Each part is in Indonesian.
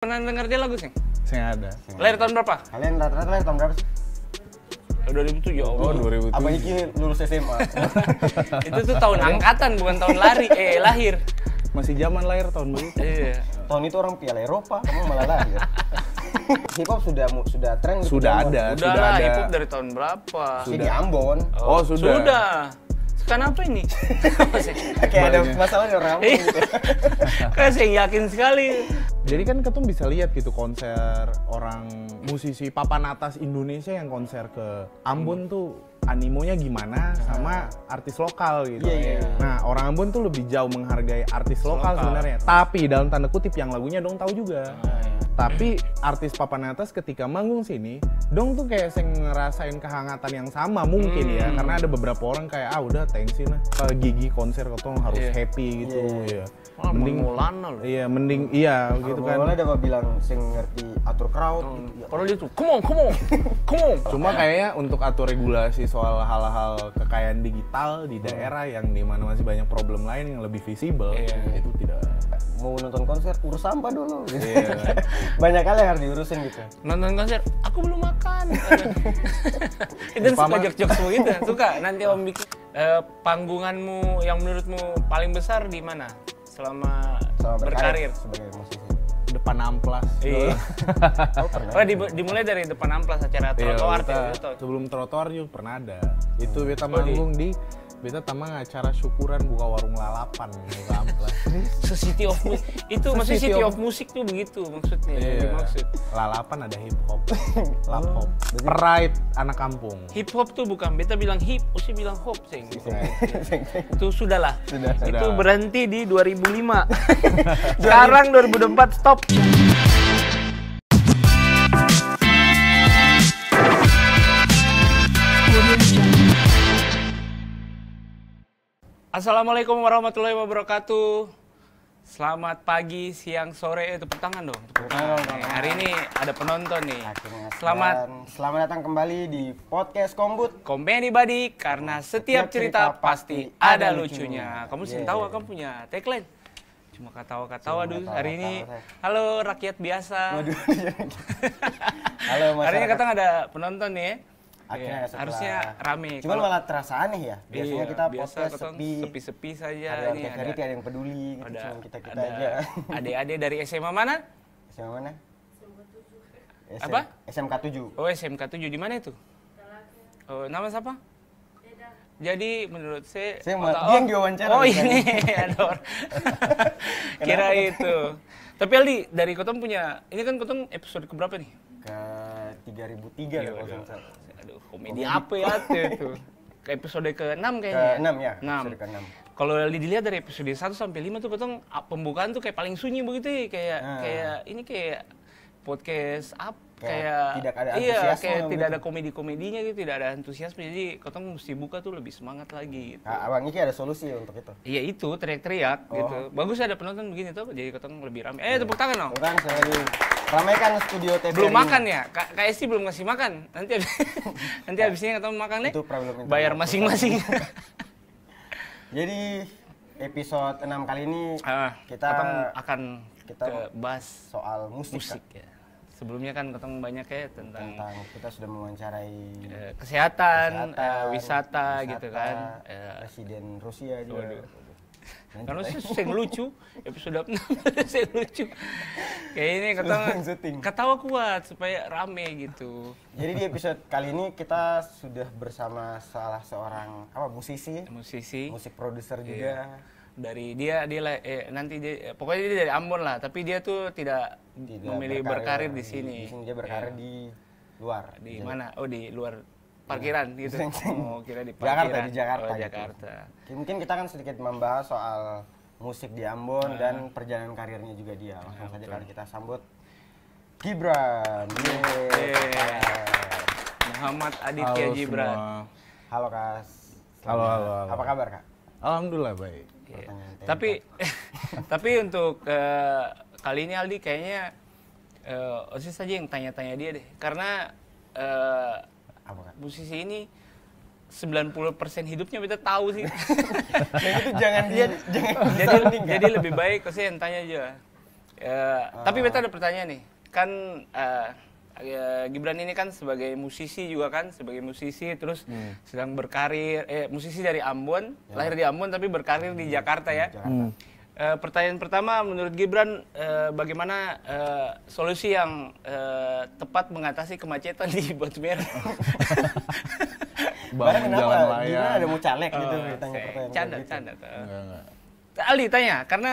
Pernah denger dia lagu sih? Saya ada. Lahir tahun berapa? Kalian rata-rata lahir tahun berapa sih? 2007 ya oh, oh 2007 apa ini lulus SMA itu tuh tahun angkatan bukan tahun lari eh lahir masih zaman lahir tahun berapa iya. tahun itu orang piala Eropa kamu malah lahir hip hop sudah sudah tren gitu sudah kan? ada sudah, sudah ada hip hop dari tahun berapa sudah di Ambon oh, oh, sudah sudah sekarang apa ini? Kayak ada masalah di orang Ambon iya. gitu. Kayak saya yakin sekali jadi kan ketum bisa lihat gitu konser orang musisi papan atas Indonesia yang konser ke Ambon hmm. tuh animonya gimana nah. sama artis lokal gitu. Yeah, yeah. Nah, orang Ambon tuh lebih jauh menghargai artis lokal, lokal. sebenarnya. Tapi dalam tanda kutip yang lagunya dong tahu juga. yeah. Iya. Tapi artis papan atas ketika manggung sini, dong tuh kayak saya ngerasain kehangatan yang sama mungkin ya. hmm. ya. Karena ada beberapa orang kayak ah udah tensi nah. Gigi konser ketum harus yeah. happy gitu yeah. Iya. ya Malah mending Maulana loh. Iya, mending iya gitu kan. ada dapat bilang sing ngerti atur crowd hmm. gitu. Padahal ya? dia tuh, "Come on, come Cuma kayaknya untuk atur regulasi soal hal-hal kekayaan digital di hmm. daerah yang di mana masih banyak problem lain yang lebih visible, iya. itu tidak mau nonton konser urus sampah dulu Iya. banyak hal yang harus diurusin gitu. Nonton konser, aku belum makan. itu suka jok-jok semua gitu, suka. Nanti Om bikin uh, eh, panggunganmu yang menurutmu paling besar di mana? selama, selama berkarir. berkarir sebagai musisi depan amplas iya oh, pernah. Ya? di, dimulai dari depan amplas acara iya, trotoar iya, sebelum trotoar juga pernah ada itu oh, kita manggung di beta tamang acara syukuran buka warung lalapan buka ya, amplas city of music itu masih maksudnya city, of, music tuh begitu maksudnya iya. maksud lalapan ada hip hop oh, lap hop pride anak kampung hip hop tuh bukan beta bilang hip usi bilang hop sing itu sudahlah sudah, itu berhenti di 2005 sekarang 2004 stop Assalamualaikum warahmatullahi wabarakatuh. Selamat pagi, siang, sore, itu eh, tepuk tangan dong. Tepuk tangan. Nah, hari ini ada penonton nih. Akhirnya, selamat selamat datang kembali di podcast Kombut. Komedi Badi karena setiap, setiap cerita, cerita pasti ada lucunya. lucunya. Kamu yeah. tahu iya, iya. kamu punya tagline. Cuma ketawa-ketawa dulu hari ini. Halo rakyat biasa. Halo masyarakat. Hari ini kadang ada penonton nih. Eh akhirnya yeah. setelah, harusnya rame. cuma kalo... malah terasa aneh ya. Iya, Biasanya iya, kita biasa podcast sepi, sepi-sepi saja. Ada ini ada, ada yang peduli, gitu, ada, cuma kita kita ada, aja. Adik-adik dari SMA mana? SMA mana? SM, apa? SMK 7. Oh, SMK 7 di mana itu? Oh, nama siapa? Jadi menurut saya, saya oh, mau, dia yang oh. diwawancara. Oh ini, Ador. Iya, iya, Kira itu. Tapi Aldi, dari Kotong punya, ini kan Kotong episode keberapa nih? Ke 3003 ya kalau saya aduh oh, komedi, komedi. apa ya tuh ke episode ke-6 kayaknya. Ke-6 ya, 6. episode ke-6. Kalau dilihat dari episode 1 sampai 5 tuh potong ah, pembukaan tuh kayak paling sunyi begitu ya, kayak hmm. kayak ini kayak podcast up kayak, kayak tidak ada iya kayak gitu. tidak gitu. ada komedi komedinya gitu tidak ada antusiasme jadi kotong mesti buka tuh lebih semangat lagi gitu. Nah, abang ini ada solusi ya untuk itu iya itu teriak-teriak gitu. oh. gitu bagus ada penonton begini tuh jadi kotong lebih ramai eh tepuk tangan dong tepuk tangan sekali Ramai kan studio tv Belum makan ya? KSI belum ngasih makan. Nanti abis, nanti ini ketemu makan nih. Itu Bayar masing-masing. Jadi episode 6 kali ini uh, kita akan kita ke bahas soal musik. musik kan? ya. Sebelumnya kan ketemu banyak ya tentang, tentang kita sudah mewawancarai eh, kesehatan, kesehatan uh, eh, wisata, wisata gitu kan. Eh, presiden Rusia juga. Waduh karena sih sing lucu, episode 6 sing lucu. Kayak ini ketawa ketawa kuat supaya rame gitu. Jadi di episode kali ini kita sudah bersama salah seorang apa musisi, musisi, musik produser iya. juga. Dari dia dia eh, nanti dia eh, pokoknya dia dari Ambon lah, tapi dia tuh tidak, tidak memilih berkarir, berkarir di, di sini. Di sini dia berkarir iya. di luar. Di, di mana? Oh, di luar parkiran iya. gitu. Oh, kira di parkiran. Jakarta di Jakarta. Oh, gitu. Mungkin kita kan sedikit membahas soal musik di Ambon nah. dan ah. perjalanan karirnya juga dia. Ah, Langsung saja kali kita sambut Gibran. Yeay. Iya. Yeah. Muhammad Aditya halo Gibran. Semua. Halo Kas. Halo, halo, halo. Apa kabar Kak? Alhamdulillah baik. Yeah. Tapi tapi untuk uh, kali ini Aldi kayaknya uh, Osis saja yang tanya-tanya dia deh. Karena uh, apa, kan? Musisi ini 90% hidupnya kita tahu sih. jadi itu jangan dia jangan jadi jadi lebih baik saya yang tanya aja. Uh, oh. tapi beta ada ah. pertanyaan nih. Kan uh, uh, Gibran ini kan sebagai musisi juga kan, sebagai musisi terus hmm. sedang berkarir eh musisi dari Ambon, ya. lahir di Ambon tapi berkarir di hmm. Jakarta ya. Hmm e, pertanyaan pertama, menurut Gibran, e, bagaimana e, solusi yang e, tepat mengatasi kemacetan di Merah? Barang kenapa? Gibran ada mau caleg gitu? Uh, ditanya pertanyaan canda, gitu. canda. Tuh. Ali tanya, karena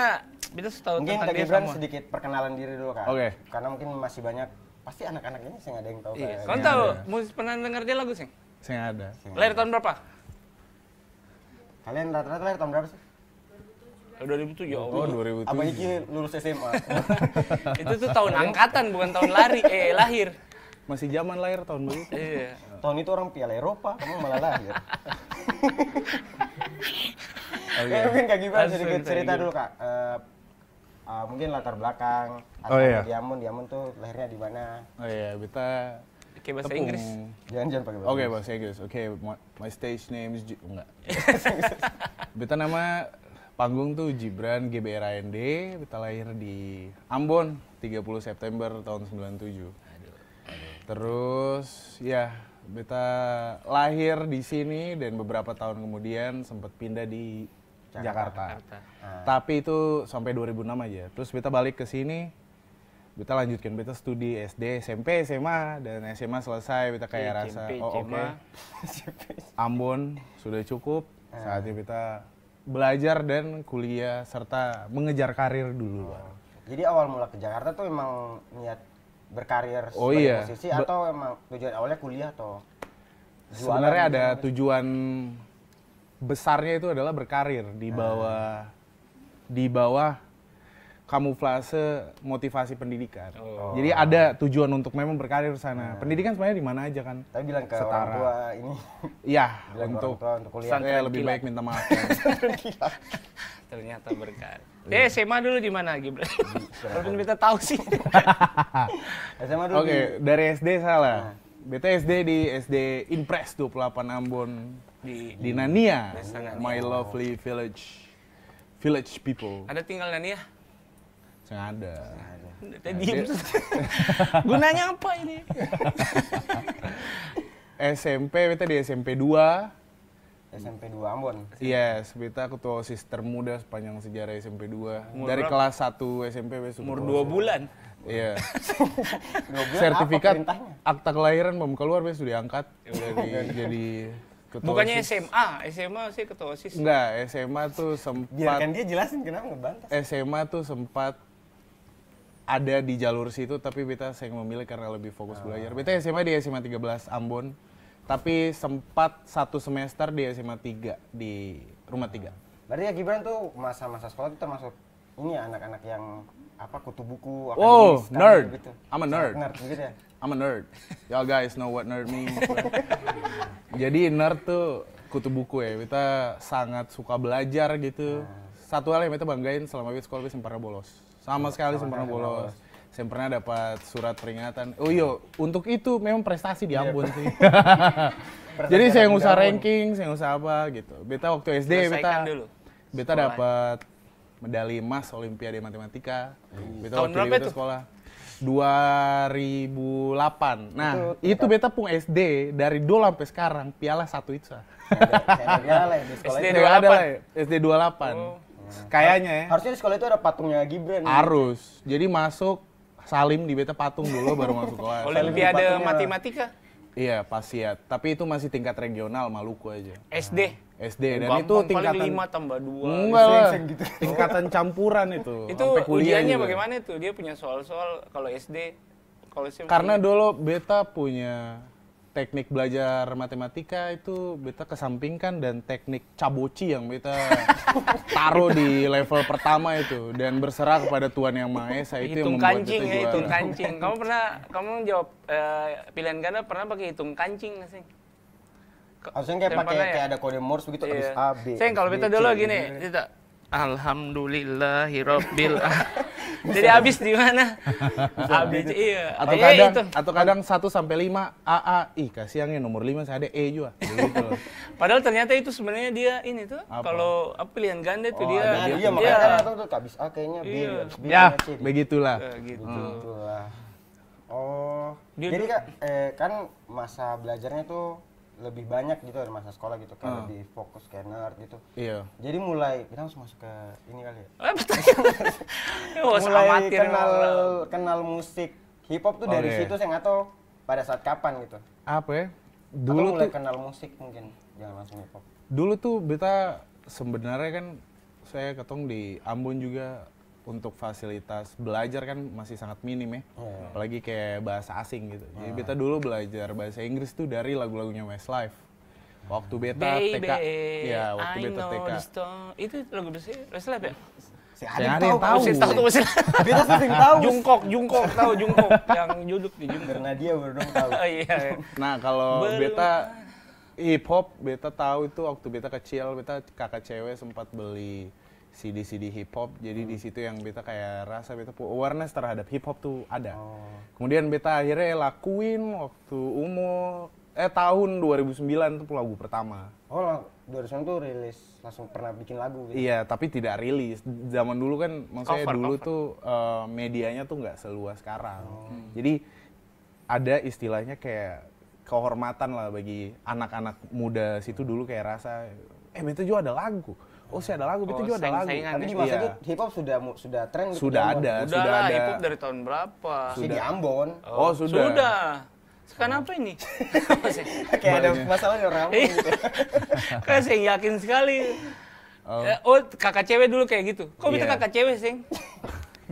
kita tahu mungkin tentang dia Gibran semua. sedikit perkenalan diri dulu kan. Oke. Okay. Karena mungkin masih banyak, pasti anak-anak ini sih nggak ada yang tahu. Iya. Kau iya, tahu, pernah dengar dia lagu sih? Sing ada. Lahir tahun berapa? Kalian rata-rata lahir tahun berapa sih? 2007 ya oh, Allah. Oh, 2007. Apa ini lulus SMA? itu tuh tahun angkatan bukan tahun lari eh lahir. Masih zaman lahir tahun dulu. Iya. Tahun itu orang Piala Eropa, kamu malah lahir. Oke. Okay. Mungkin kayak gimana sedikit cerita dulu Kak. Uh, uh, mungkin latar belakang atau oh, iya. Diamun, Diamun tuh lahirnya di mana? Oh iya, kita Oke, bahasa Inggris. Jangan jangan pakai bahasa. Oke, okay, bahasa Inggris. Oke, okay, my, stage name is enggak. Beta nama panggung tuh Gibran GBRAND kita lahir di Ambon 30 September tahun 97 tujuh. terus ya beta lahir di sini dan beberapa tahun kemudian sempat pindah di Jakarta, Jakarta. Ah. tapi itu sampai 2006 aja terus beta balik ke sini beta lanjutkan beta studi SD SMP SMA dan SMA selesai beta kayak rasa oh oke oh, okay. Ambon sudah cukup ah. saatnya beta belajar dan kuliah serta mengejar karir dulu. Oh. Jadi awal mula ke Jakarta tuh emang niat berkarir oh sebagai oh, iya. musisi Be atau emang tujuan awalnya kuliah atau sebenarnya gitu ada gitu. tujuan besarnya itu adalah berkarir di ah. bawah hmm. di bawah kamuflase motivasi pendidikan. Oh. Jadi ada tujuan untuk memang berkarir sana. Hmm. Pendidikan sebenarnya di mana aja kan? Tapi bilang ke setara. orang tua ini. Iya, untuk, untuk kuliah. Saya lebih baik minta maaf. Ya. Ternyata berkarir. Iya. Eh, SMA dulu di mana Gibran? Kalau kita tahu sih. SMA dulu. Oke, okay, dari SD salah. Nah. SD di SD Impres 28 Ambon di, di Nania, Nania. My Lovely Village Village People. Ada tinggal Nania? Sengada. Tadi diem. Gunanya apa ini? SMP, kita di SMP 2. SMP 2 Ambon? Yes, kita ketua OSIS termuda sepanjang sejarah SMP 2. Umur Dari kelas 1 SMP. Umur 2 bulan? Iya. Yeah. Sertifikat akta kelahiran mau keluar, besok sudah diangkat. jadi, jadi ketua Bukannya OSIS. SMA, SMA sih ketua OSIS. Enggak, SMA tuh sempat Biarkan dia jelasin kenapa ngebantas. SMA tuh sempat ada di jalur situ tapi beta saya memilih karena lebih fokus ah. belajar. Beta SMA di SMA 13 Ambon tapi sempat satu semester di SMA 3 di rumah tiga. Hmm. Berarti ya Gibran tuh masa-masa sekolah itu termasuk ini ya anak-anak yang apa kutu buku Oh, nerd. Gitu. I'm a nerd. Nerd gitu ya. I'm a nerd. Y'all guys know what nerd means. Jadi nerd tuh kutu buku ya. Kita sangat suka belajar gitu. Ah. Satu hal yang kita banggain selama kita sekolah kita sempat bolos sama sekali sempurna bolos. bolos. pernah dapat surat peringatan. Oh iya, untuk itu memang prestasi di iya. Ambon sih. Jadi saya yang usah ranking, saya yang usah apa gitu. Beta waktu SD beta Beta dapat medali emas Olimpiade Matematika. Hmm. Beta Tahun waktu itu sekolah. 2008. Nah, itu, itu beta pun SD dari dulu sampai sekarang piala satu itu. Ada, ada piala ya, di sekolah SD itu. 28. Ada, ya. SD 28. Oh. Kayaknya ya. Harusnya di sekolah itu ada patungnya Gibran. Harus. Ya. Jadi masuk Salim di beta patung dulu baru masuk kelas. Olimpiade matematika. Iya, pasiat. Ya. Tapi itu masih tingkat regional Maluku aja. SD. SD dan Bampang itu tingkatan lima tambah dua enggak lah gitu. tingkatan campuran itu itu ujiannya bagaimana itu dia punya soal-soal kalau SD kalau karena dulu beta punya teknik belajar matematika itu beta kesampingkan dan teknik caboci yang beta taruh di level pertama itu dan berserah kepada Tuhan yang Maha Esa itu hitung yang membuat kancing, beta ya, juara. hitung kancing. Kamu pernah kamu jawab uh, pilihan ganda pernah pakai hitung kancing nggak sih? Harusnya kayak pakai ya? kayak ada kode Morse begitu iya. abis A B. Saya kalau beta dulu gini, gitu Alhamdulillahirobbil. Jadi habis di mana? Habis gitu. iya. Atau oh, kadang itu. atau kadang 1 sampai 5 A A I kasih yang nomor 5 saya ada E juga. Gitu. Padahal ternyata itu sebenarnya dia ini tuh kalau pilihan ganda itu oh, dia. Ada, dia, iya, makanya kan atau tuh habis A kayaknya B. Iya. B, ya, begitulah. Eh, gitu. Hmm. Begitulah. Oh. Dia, Jadi kak, eh, kan masa belajarnya tuh lebih banyak gitu dari masa sekolah gitu kan uh. lebih fokus ke gitu. Iya. Jadi mulai kita harus masuk ke ini kali ya. Eh, mulai kenal kenal kenal musik hip hop tuh okay. dari situ saya nggak tahu pada saat kapan gitu. Apa ya? Dulu Atau mulai tuh, kenal musik mungkin jangan langsung hip hop. Dulu tuh beta sebenarnya kan saya ketong di Ambon juga untuk fasilitas belajar kan masih sangat minim ya. Oh. Iya. Apalagi kayak bahasa asing gitu. Jadi beta oh, iya. dulu belajar bahasa Inggris tuh dari lagu-lagunya Westlife. Waktu beta Baby, TK. Iya, waktu I beta TK. Itu lagu Westlife ya? Si ada yang tahu. Si tahu masih. tau. sering tahu. Ah, Jungkok, Jungkok tahu Jungkok yang duduk di Jungkok. Karena dia baru tahu. Iya, iya. nah, kalau beta hip hop beta tahu itu waktu beta kecil beta kakak cewek sempat beli CD-CD hip hop. Jadi hmm. di situ yang beta kayak rasa beta awareness terhadap hip hop tuh ada. Oh. Kemudian beta akhirnya lakuin waktu umur eh tahun 2009 tuh lagu pertama. Oh, 2009 tuh rilis langsung pernah bikin lagu gitu. Iya, tapi tidak rilis. Zaman dulu kan maksudnya cover, dulu cover. tuh uh, medianya tuh nggak seluas sekarang. Oh. Hmm. Jadi ada istilahnya kayak kehormatan lah bagi anak-anak muda situ dulu kayak rasa eh beta juga ada lagu oh sih ada lagu, oh, itu juga ada lagu. Tapi di gitu masa ya. itu hip hop sudah sudah tren gitu sudah ya, ada, sudah, sudah ada. Hip hop dari tahun berapa? Sudah di Ambon. Oh, oh sudah. Sudah. Sekarang apa ini? Kayak ada masalah orang. Iya. gitu. Kayak saya yakin sekali. Oh. Eh, oh, kakak cewek dulu kayak gitu. Kok yeah. kakak cewek, Sing?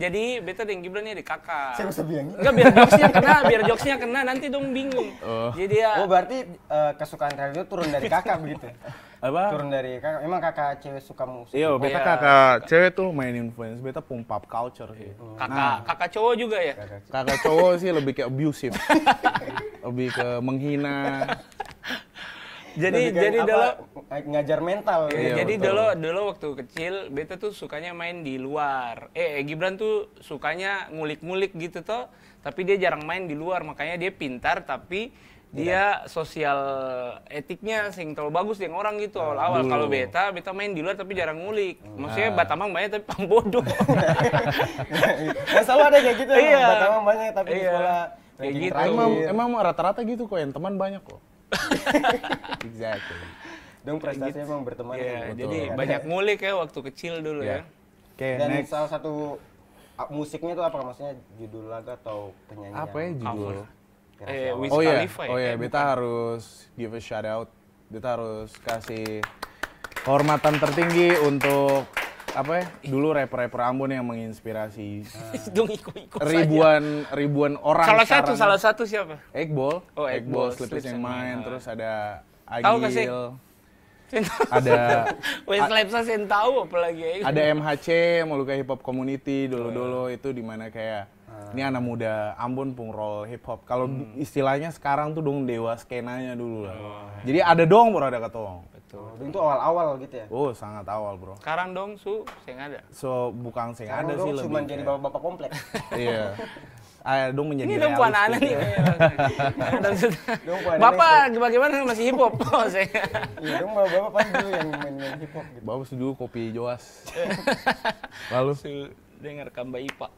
Jadi beta dengan Gibran ini ada kakak. Saya bisa bilang. Enggak biar jokesnya kena, biar jokesnya kena nanti dong bingung. Oh. Jadi ya. Oh berarti uh, kesukaan kalian itu turun dari kakak begitu. apa turun dari kakak emang kakak cewek suka musik iya beta iya. kakak kaka. cewek tuh main influence beta pun pop culture sih oh. kakak nah, kakak cowok juga ya kakak, kakak cowok sih lebih ke abusive lebih ke menghina jadi jadi dulu ngajar mental iya, ya. jadi dulu dulu waktu kecil beta tuh sukanya main di luar eh, eh Gibran tuh sukanya ngulik-ngulik gitu toh tapi dia jarang main di luar makanya dia pintar tapi Iya. dia sosial etiknya sing terlalu bagus dengan orang gitu awal-awal kalau beta beta main di luar tapi jarang ngulik ah. maksudnya batamang banyak tapi pang bodoh nah, selalu ada kayak gitu iya. batamang banyak tapi iya. di sekolah kayak gitu terakhir. emang emang rata-rata gitu kok yang teman banyak kok exactly dong prestasi gitu. emang berteman yeah, gitu. jadi banyak ngulik ya waktu kecil dulu yeah. ya okay, dan next. salah satu musiknya itu apa maksudnya judul lagu atau penyanyi apa ya judul eh, Wiz oh iya, ya? oh iya, ya, beta harus give a shout out, beta harus kasih kehormatan tertinggi untuk apa ya? Dulu rapper-rapper Ambon yang menginspirasi ribuan ribuan orang. Salah satu salah satu siapa? Eggball, Oh, Eggball Slip yang main, terus ada Agil. ada Westlife saya tahu apalagi ada MHC Moluka Hip Hop Community dulu-dulu oh, iya. itu di mana kayak Ah. Ini anak muda Ambon pungrol hip hop. Kalau hmm. istilahnya sekarang tuh dong dewa skenanya dulu lah. Oh, iya. Jadi ada dong bro ada ketong. Betul. Oh, itu awal-awal gitu ya? Oh, sangat awal bro. Sekarang dong su sing ada. So bukan sing ada sih lebih. Cuman jadi bapak-bapak kompleks. Iya. Ayo ah, dong menjadi Ini dong buah anak nih. Bapak bagaimana masih hip hop saya. Oh, iya, dong bapak pasti dulu yang main main hip hop gitu. Bapak dulu kopi Joas. Lalu dengar Kamba Ipa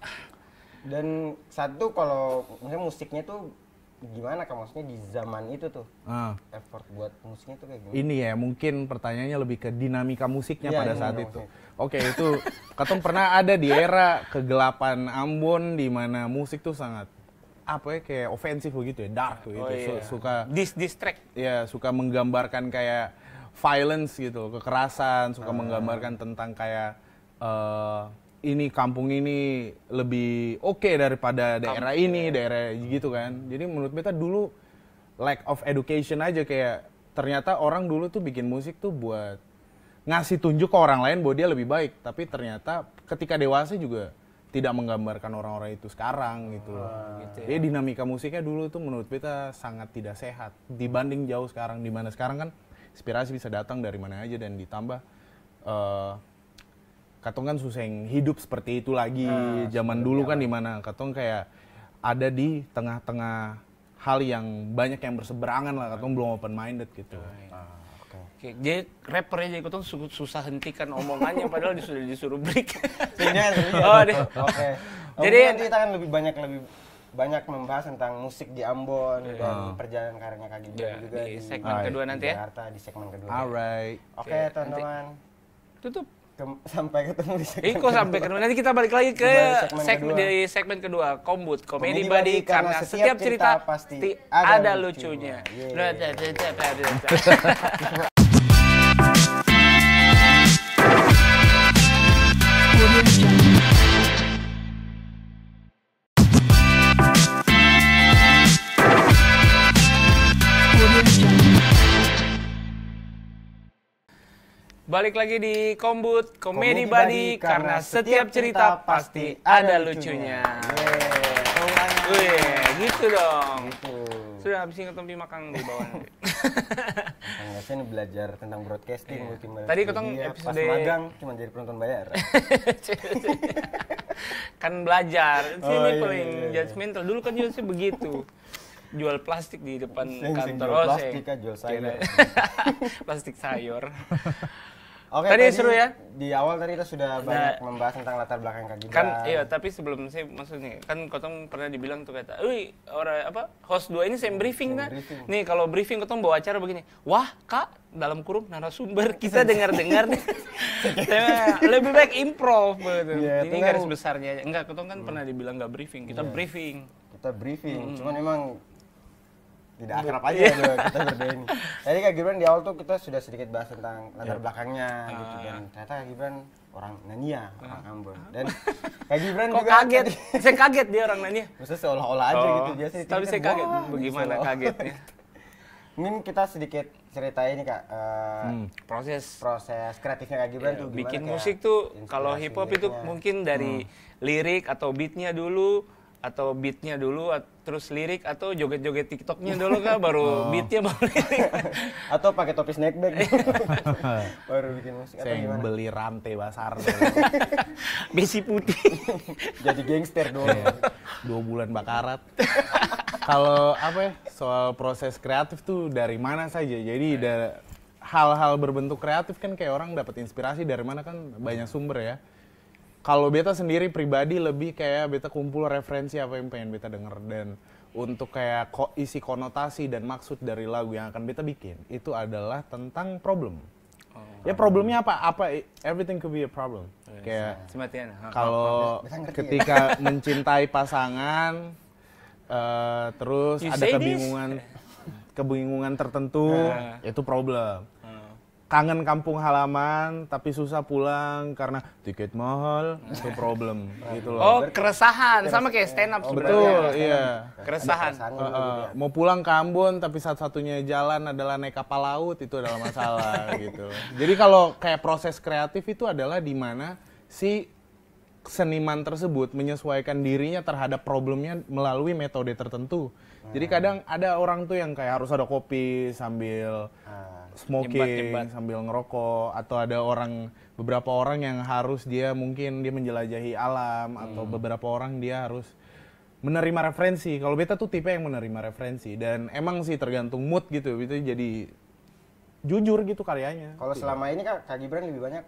dan satu kalau misalnya musiknya tuh gimana kan maksudnya di zaman itu tuh uh. effort buat musiknya tuh kayak gimana? Ini ya mungkin pertanyaannya lebih ke dinamika musiknya ya, pada saat itu. Oke itu Katong pernah ada di era kegelapan Ambon di mana musik tuh sangat apa ya kayak ofensif begitu ya dark tuh. oh, iya. suka Dis distract ya suka menggambarkan kayak violence gitu kekerasan suka uh. menggambarkan tentang kayak uh, ini kampung ini lebih oke okay daripada daerah kampung. ini, ya. daerah gitu kan. Jadi menurut beta dulu lack of education aja kayak ternyata orang dulu tuh bikin musik tuh buat ngasih tunjuk ke orang lain bahwa dia lebih baik, tapi ternyata ketika dewasa juga tidak menggambarkan orang-orang itu sekarang gitu. Ah, gitu ya. Jadi dinamika musiknya dulu tuh menurut beta sangat tidak sehat dibanding jauh sekarang di mana sekarang kan inspirasi bisa datang dari mana aja dan ditambah uh, Katong kan susah yang hidup seperti itu lagi. Nah, Zaman dulu kan ya. di mana Katong kayak ada di tengah-tengah hal yang banyak yang berseberangan lah. Katong belum open minded gitu. Nah, okay. Iya. Oke, jadi rapper aja ikut susah hentikan omongannya padahal disuruh disuruh break. Sebenarnya, oh, Oke. Okay. Jadi nanti kita kan lebih banyak lebih banyak membahas tentang musik di Ambon yeah. dan perjalanan karirnya Kak Gibran yeah, juga di segmen di, kedua nanti di ya. Jakarta, Di segmen kedua. Alright. Oke, okay, okay, teman-teman. Tutup ke, sampai ketemu di segmen Iko sampai ketemu. Nanti kita balik lagi ke segmen, segmen kedua. di segmen kedua, Kombut, Komedi Badi, karena setiap cerita, cerita pasti ada, ada lucunya. lucunya. Yeah. Nah, Balik lagi di Kombut Komedi Badi karena setiap cerita pasti ada lucunya. Wih, gitu dong. Gitu. Sudah habis ngetem di makan di bawah nanti. ini belajar tentang broadcasting, yeah. multimedia. Tadi ketong episode pas magang cuma jadi penonton bayar. kan belajar. Oh, Sini paling iya, iya, iya. judgmental. Dulu kan juga sih begitu jual plastik di depan kantor jual oh, plastik kan jual sayur plastik sayur Oke, tadi, tadi seru ya. Di awal tadi kita sudah nah. banyak membahas tentang latar belakang Kak Kan iya, tapi sebelum saya maksudnya kan Kotong pernah dibilang tuh kata, "Wih, orang apa? Host dua ini saya briefing kan." Briefing. Nih, kalau briefing Kotong bawa acara begini. "Wah, Kak, dalam kurung narasumber kita dengar-dengar nih." lebih baik improv gitu. Yeah, ini garis besarnya aja. Enggak, Kotong kan hmm. pernah dibilang nggak briefing, kita yeah. briefing. Kita briefing, hmm. cuman emang tidak akrab aja yeah. kita berdua ini. Jadi Kak Gibran di awal tuh kita sudah sedikit bahas tentang latar iya. belakangnya uh. gitu dan ternyata Kak Gibran orang Nania, uh. orang ah. Ambon. Dan Kak Gibran Kok juga kaget. Kan, saya kaget dia orang Nania. Maksudnya seolah-olah aja gitu. oh. gitu jadi. Tapi saya kan kaget wah, bagaimana kagetnya. Mungkin kita sedikit ceritain ini Kak uh, hmm. proses proses kreatifnya Kak Gibran ya, tuh bikin musik tuh kalau hip hop itu mungkin dari hmm. lirik atau beatnya dulu atau beatnya dulu terus lirik atau joget-joget tiktoknya dulu kan baru oh. beatnya baru lirik atau pakai topi snakeback baru bikin musik atau Saya gimana? beli rantai basar besi putih jadi gangster dong yeah. dua bulan bakarat kalau apa ya soal proses kreatif tuh dari mana saja jadi iya. hal-hal berbentuk kreatif kan kayak orang dapat inspirasi dari mana kan banyak sumber ya kalau beta sendiri pribadi lebih kayak beta kumpul referensi apa yang pengen beta denger dan untuk kayak ko isi konotasi dan maksud dari lagu yang akan beta bikin itu adalah tentang problem. Oh, ya problemnya apa? Apa everything could be a problem. Oh, iya, kayak kematian. Kalau ya? ketika mencintai pasangan uh, terus you ada kebingungan this? kebingungan tertentu uh. itu problem kangen kampung halaman tapi susah pulang karena tiket mahal itu problem gitu loh. Oh, keresahan sama kayak stand up oh, Betul, iya. Keresahan. keresahan. Uh, uh, mau pulang ke Ambon tapi satu-satunya jalan adalah naik kapal laut itu adalah masalah gitu. Jadi kalau kayak proses kreatif itu adalah di mana si seniman tersebut menyesuaikan dirinya terhadap problemnya melalui metode tertentu. Hmm. Jadi kadang ada orang tuh yang kayak harus ada kopi sambil ah smoking nyebat, nyebat. sambil ngerokok atau ada orang beberapa orang yang harus dia mungkin dia menjelajahi alam hmm. atau beberapa orang dia harus menerima referensi. Kalau beta tuh tipe yang menerima referensi dan emang sih tergantung mood gitu. Itu jadi jujur gitu karyanya. Kalau selama ini kan Kak Gibran lebih banyak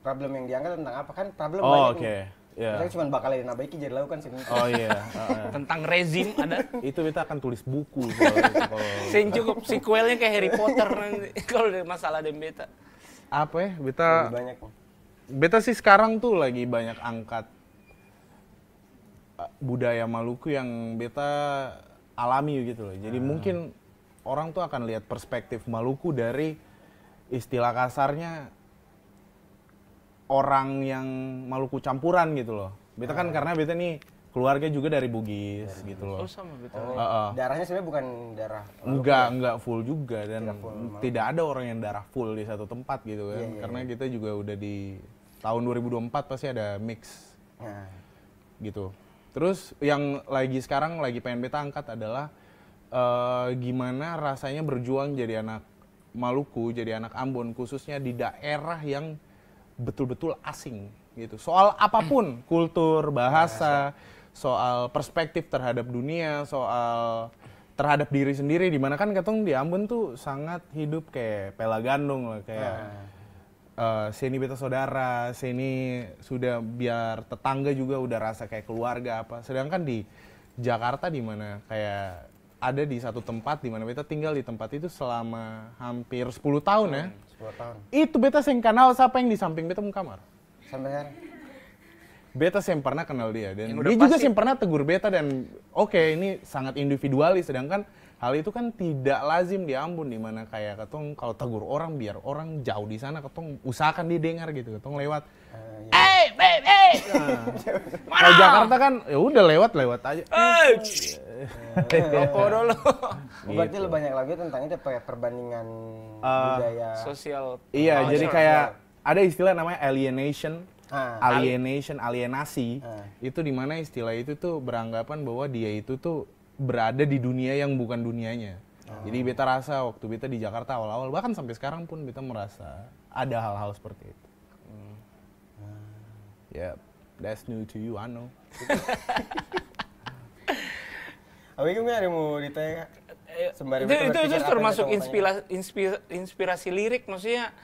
problem yang diangkat tentang apa kan problem oh, banyak. Okay. Yeah. Saya cuma bakal yang nabaiki jadi lakukan sih. Oh iya. Uh, Tentang rezim ada. itu kita akan tulis buku. Gitu, Sing cukup sequelnya kayak Harry Potter nanti kalau masalah beta Apa ya? Beta. Lebih banyak. Beta sih sekarang tuh lagi banyak angkat eh, budaya Maluku yang beta alami gitu loh. Jadi hmm. mungkin orang tuh akan lihat perspektif Maluku dari istilah kasarnya orang yang Maluku campuran gitu loh. Beta kan ah. karena beta nih keluarga juga dari Bugis dari gitu loh. Oh sama beta. Oh, uh, uh. Darahnya sebenarnya bukan darah. Enggak, ya? enggak full juga dan tidak, full, tidak ada orang yang darah full di satu tempat gitu kan. Yeah, yeah, Karena yeah. kita juga udah di tahun 2024 pasti ada mix. Nah. Gitu. Terus yang lagi sekarang lagi pengen beta angkat adalah uh, gimana rasanya berjuang jadi anak Maluku, jadi anak Ambon khususnya di daerah yang betul-betul asing gitu. Soal apapun, kultur, bahasa, soal perspektif terhadap dunia, soal terhadap diri sendiri dimana kan katong di Ambon tuh sangat hidup kayak pela lah kayak uh. Uh, seni beta saudara seni sudah biar tetangga juga udah rasa kayak keluarga apa sedangkan di Jakarta di mana kayak ada di satu tempat di mana beta tinggal di tempat itu selama hampir 10 tahun ya tahun. Itu beta yang kenal siapa yang di samping beta mau kamar. Sampai hari. Beta sih pernah kenal dia dan dia juga sih pernah tegur beta dan oke okay, ini sangat individualis sedangkan hal itu kan tidak lazim di Ambon di mana kayak ketong kalau tegur orang biar orang jauh di sana ketong usahakan dia dengar gitu ketong lewat eh iya. hey, babe, hey. Nah, kalau Jakarta kan ya udah lewat lewat aja. Hey. Eh, Iya. Rokok dulu. Gitu. Berarti lu banyak lagi tentang itu kayak perbandingan uh, budaya sosial. Iya, oh, jadi kayak ada istilah namanya alienation. Ah. Alienation, alienasi. Ah. Itu dimana istilah itu tuh beranggapan bahwa dia itu tuh berada di dunia yang bukan dunianya. Oh. Jadi beta rasa waktu beta di Jakarta awal-awal bahkan sampai sekarang pun beta merasa ada hal-hal seperti itu. Hmm. Yep, that's new to you, I know. tapi gimana ada mau ditanya eh, Sembari itu, itu, itu termasuk inspirasi, inspirasi, inspirasi lirik maksudnya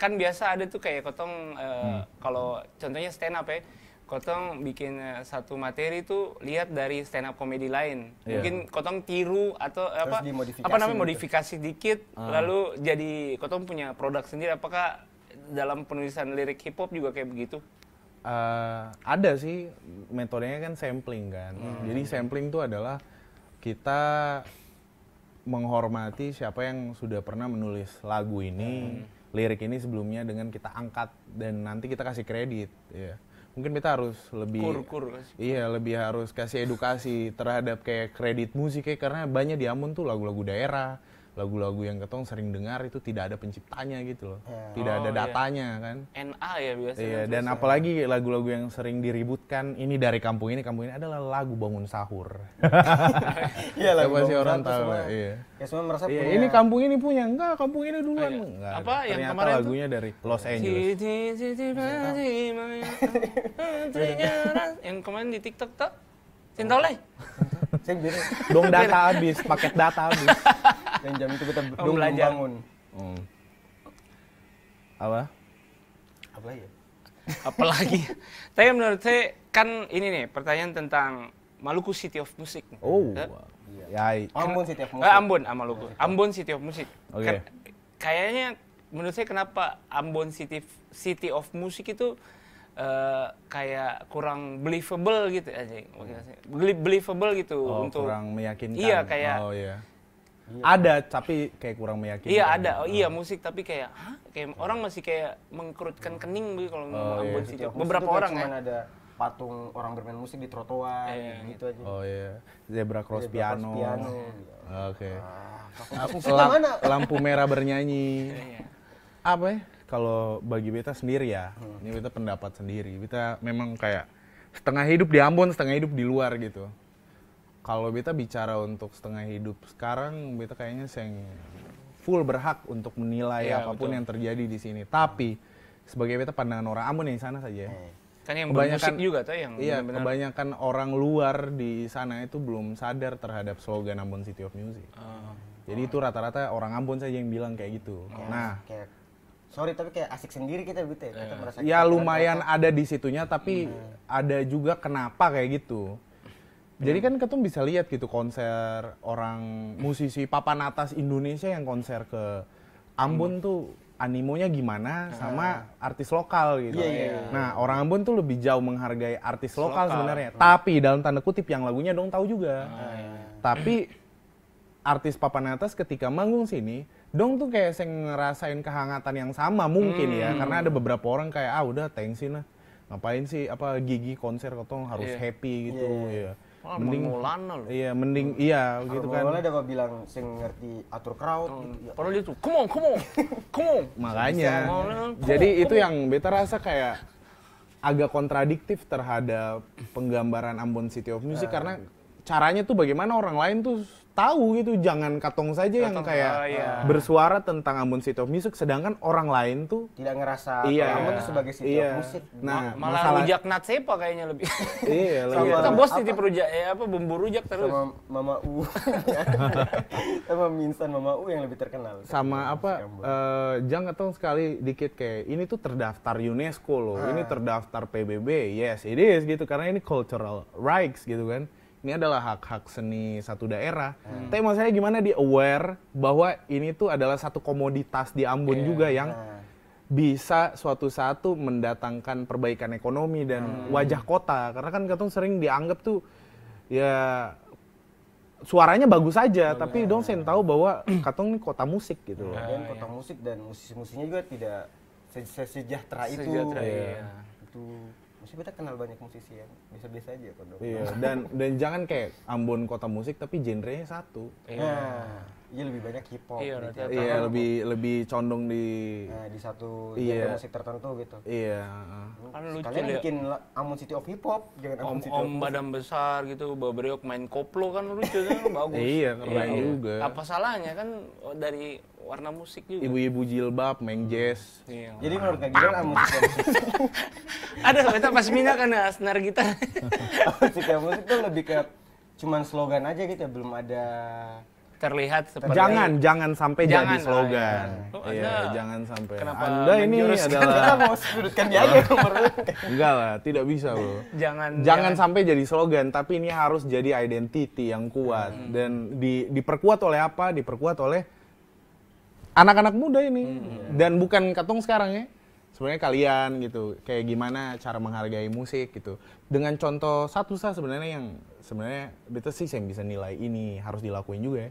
kan biasa ada tuh kayak kotong uh, hmm. kalau contohnya stand up ya Kotong bikin eh, satu materi itu lihat dari stand up komedi lain. Yeah. Mungkin Kotong tiru atau Terus apa apa namanya gitu. modifikasi dikit hmm. lalu jadi Kotong punya produk sendiri apakah dalam penulisan lirik hip hop juga kayak begitu? Uh, ada sih metodenya kan sampling kan. Hmm. Jadi sampling itu adalah kita menghormati siapa yang sudah pernah menulis lagu ini, hmm. lirik ini sebelumnya dengan kita angkat dan nanti kita kasih kredit, ya. Mungkin kita harus lebih kur, kur, Iya, lebih harus kasih edukasi terhadap kayak kredit musik kayak karena banyak diamun tuh lagu-lagu daerah lagu-lagu yang ketong sering dengar itu tidak ada penciptanya gitu loh. Yeah. Tidak oh, ada datanya iya. kan. NA ya biasanya. Iya, dan apalagi lagu-lagu yang sering diributkan ini dari kampung ini, kampung ini adalah lagu bangun sahur. Iya, lagu bangun orang tahu. Semua, iya. Ya semua merasa iya, punya. Ini kampung ini punya. Enggak, kampung ini duluan. Oh, iya. Enggak. Apa ada. yang Ternyata kemarin lagunya itu? dari Los Angeles. yang kemarin di TikTok tuh. Cinta oleh saya bilang dong data habis paket data habis dan jam itu kita oh, dong belajar. bangun hmm. apa apa ya apalagi tapi menurut saya kan ini nih pertanyaan tentang Maluku City of Music oh iya. ya oh, eh, ah, Ambon City of Music eh, Ambon Maluku Ambon City of Music okay. kayaknya menurut saya kenapa Ambon City City of Music itu uh, kayak kurang believable gitu aja, oh. Believable gitu oh, untuk kurang meyakinkan. Iya kayak oh, iya. iya. Ada tapi kayak kurang meyakinkan. Iya ada. Oh, iya oh. musik tapi kayak hah? kayak oh. orang masih kayak mengkerutkan oh. kening begitu kalau oh, iya. iya beberapa orang ya. ada patung orang bermain musik di trotoar eh, gitu aja. Oh iya. Zebra cross Zebra piano. piano. Oke. Okay. Ah, lampu merah bernyanyi. Apa ya? kalau bagi beta sendiri ya, hmm. ini beta pendapat sendiri. Beta memang kayak setengah hidup di Ambon, setengah hidup di luar gitu. Kalau beta bicara untuk setengah hidup sekarang, beta kayaknya seng full berhak untuk menilai yeah, apapun betul. yang terjadi di sini. Tapi sebagai beta pandangan orang Ambon yang di sana saja. Ya. Hmm. Kan yang kebanyakan juga tuh yang iya, bener -bener. kebanyakan orang luar di sana itu belum sadar terhadap slogan Ambon City of Music. Uh, Jadi uh. itu rata-rata orang Ambon saja yang bilang kayak gitu. Uh, nah, kayak sorry tapi kayak asik sendiri kita gitu ya. Kita yeah. merasa ya lumayan kita. ada di situnya tapi hmm. ada juga kenapa kayak gitu. Jadi kan ketum bisa lihat gitu konser orang musisi papan atas Indonesia yang konser ke Ambon hmm. tuh animonya gimana sama ah. artis lokal gitu. Yeah, yeah. Nah, orang Ambon tuh lebih jauh menghargai artis lokal, lokal. sebenarnya. Hmm. Tapi dalam tanda kutip yang lagunya dong tahu juga. Ah, iya. Tapi artis papan atas ketika manggung sini dong tuh kayak saya ngerasain kehangatan yang sama mungkin ya, hmm. ya karena ada beberapa orang kayak ah udah tensin lah ngapain sih apa gigi konser ketong harus yeah. happy gitu yeah. Iya. ya Oh, mending mulan loh. Iya, mending hmm. iya Kalo gitu kan. Mulana dapat bilang sing ngerti atur crowd hmm. gitu. Ya. Padahal itu, come on, come on. Come on. Makanya. Jadi itu yang beta rasa kayak agak kontradiktif terhadap penggambaran Ambon City of Music uh. karena caranya tuh bagaimana orang lain tuh tahu gitu jangan katong saja katong, yang kayak uh, iya. bersuara tentang Ambon City of Music sedangkan orang lain tuh tidak ngerasa iya, Ambon itu sebagai City iya. of Music nah Ma malah masalah, rujak Natsepa kayaknya lebih iya lebih gitu. kita bos titip rujak ya apa bumbu rujak terus sama Mama U sama Minsan Mama U yang lebih terkenal sama apa uh, jangan katong sekali dikit kayak ini tuh terdaftar UNESCO loh ah. ini terdaftar PBB yes it is gitu karena ini cultural rights gitu kan ini adalah hak-hak seni satu daerah. Hmm. Tapi maksudnya gimana di aware bahwa ini tuh adalah satu komoditas di Ambon yeah. juga yang bisa suatu saat tuh mendatangkan perbaikan ekonomi dan hmm. wajah kota. Karena kan katong sering dianggap tuh ya suaranya bagus aja, oh, tapi iya, dong saya tahu bahwa katong ini kota musik gitu. Nah, dan kota musik dan musisi-musisinya juga tidak sejahtera, sejahtera itu. Sejahtera, ya. ya. Itu musik kita kenal banyak musisi yang biasa-biasa aja kok ya, dong. Iya, dan dan jangan kayak Ambon kota musik tapi genrenya satu. Iya. Nah jadi iya, lebih banyak hip hop. Iya, gitu ya, iya lebih lebih condong di nah, di satu iya. musik tertentu gitu. Iya. Kan lucu Kalian ya. bikin Amun City of Hip Hop, jangan Amun City Om badan besar gitu, Babriok main koplo kan lucu kan bagus. Iya, keren iya, iya. juga. Apa salahnya kan oh, dari warna musik juga. Ibu-ibu jilbab, main hmm. jazz. Iya. Jadi menurut kayak Gideon Amun City musik. Ada, kita pas mina kan eh, senar kita. Hip musik tuh lebih ke cuman slogan aja gitu ya, belum ada terlihat seperti jangan ini. jangan sampai jangan, jadi slogan. Ah, Oh, Iya, iya jangan sampai. Kenapa anda ini adalah kita mau sudutkan dia aja Enggak lah, tidak bisa, Bro. Jangan, jangan jangan sampai jadi slogan, tapi ini harus jadi identiti yang kuat hmm. dan di, diperkuat oleh apa? Diperkuat oleh anak-anak muda ini. Hmm. Iya. Dan bukan katong sekarang ya. Sebenarnya kalian gitu, kayak gimana cara menghargai musik gitu. Dengan contoh satu sah sebenarnya yang sebenarnya betul sih yang bisa nilai ini harus dilakuin juga ya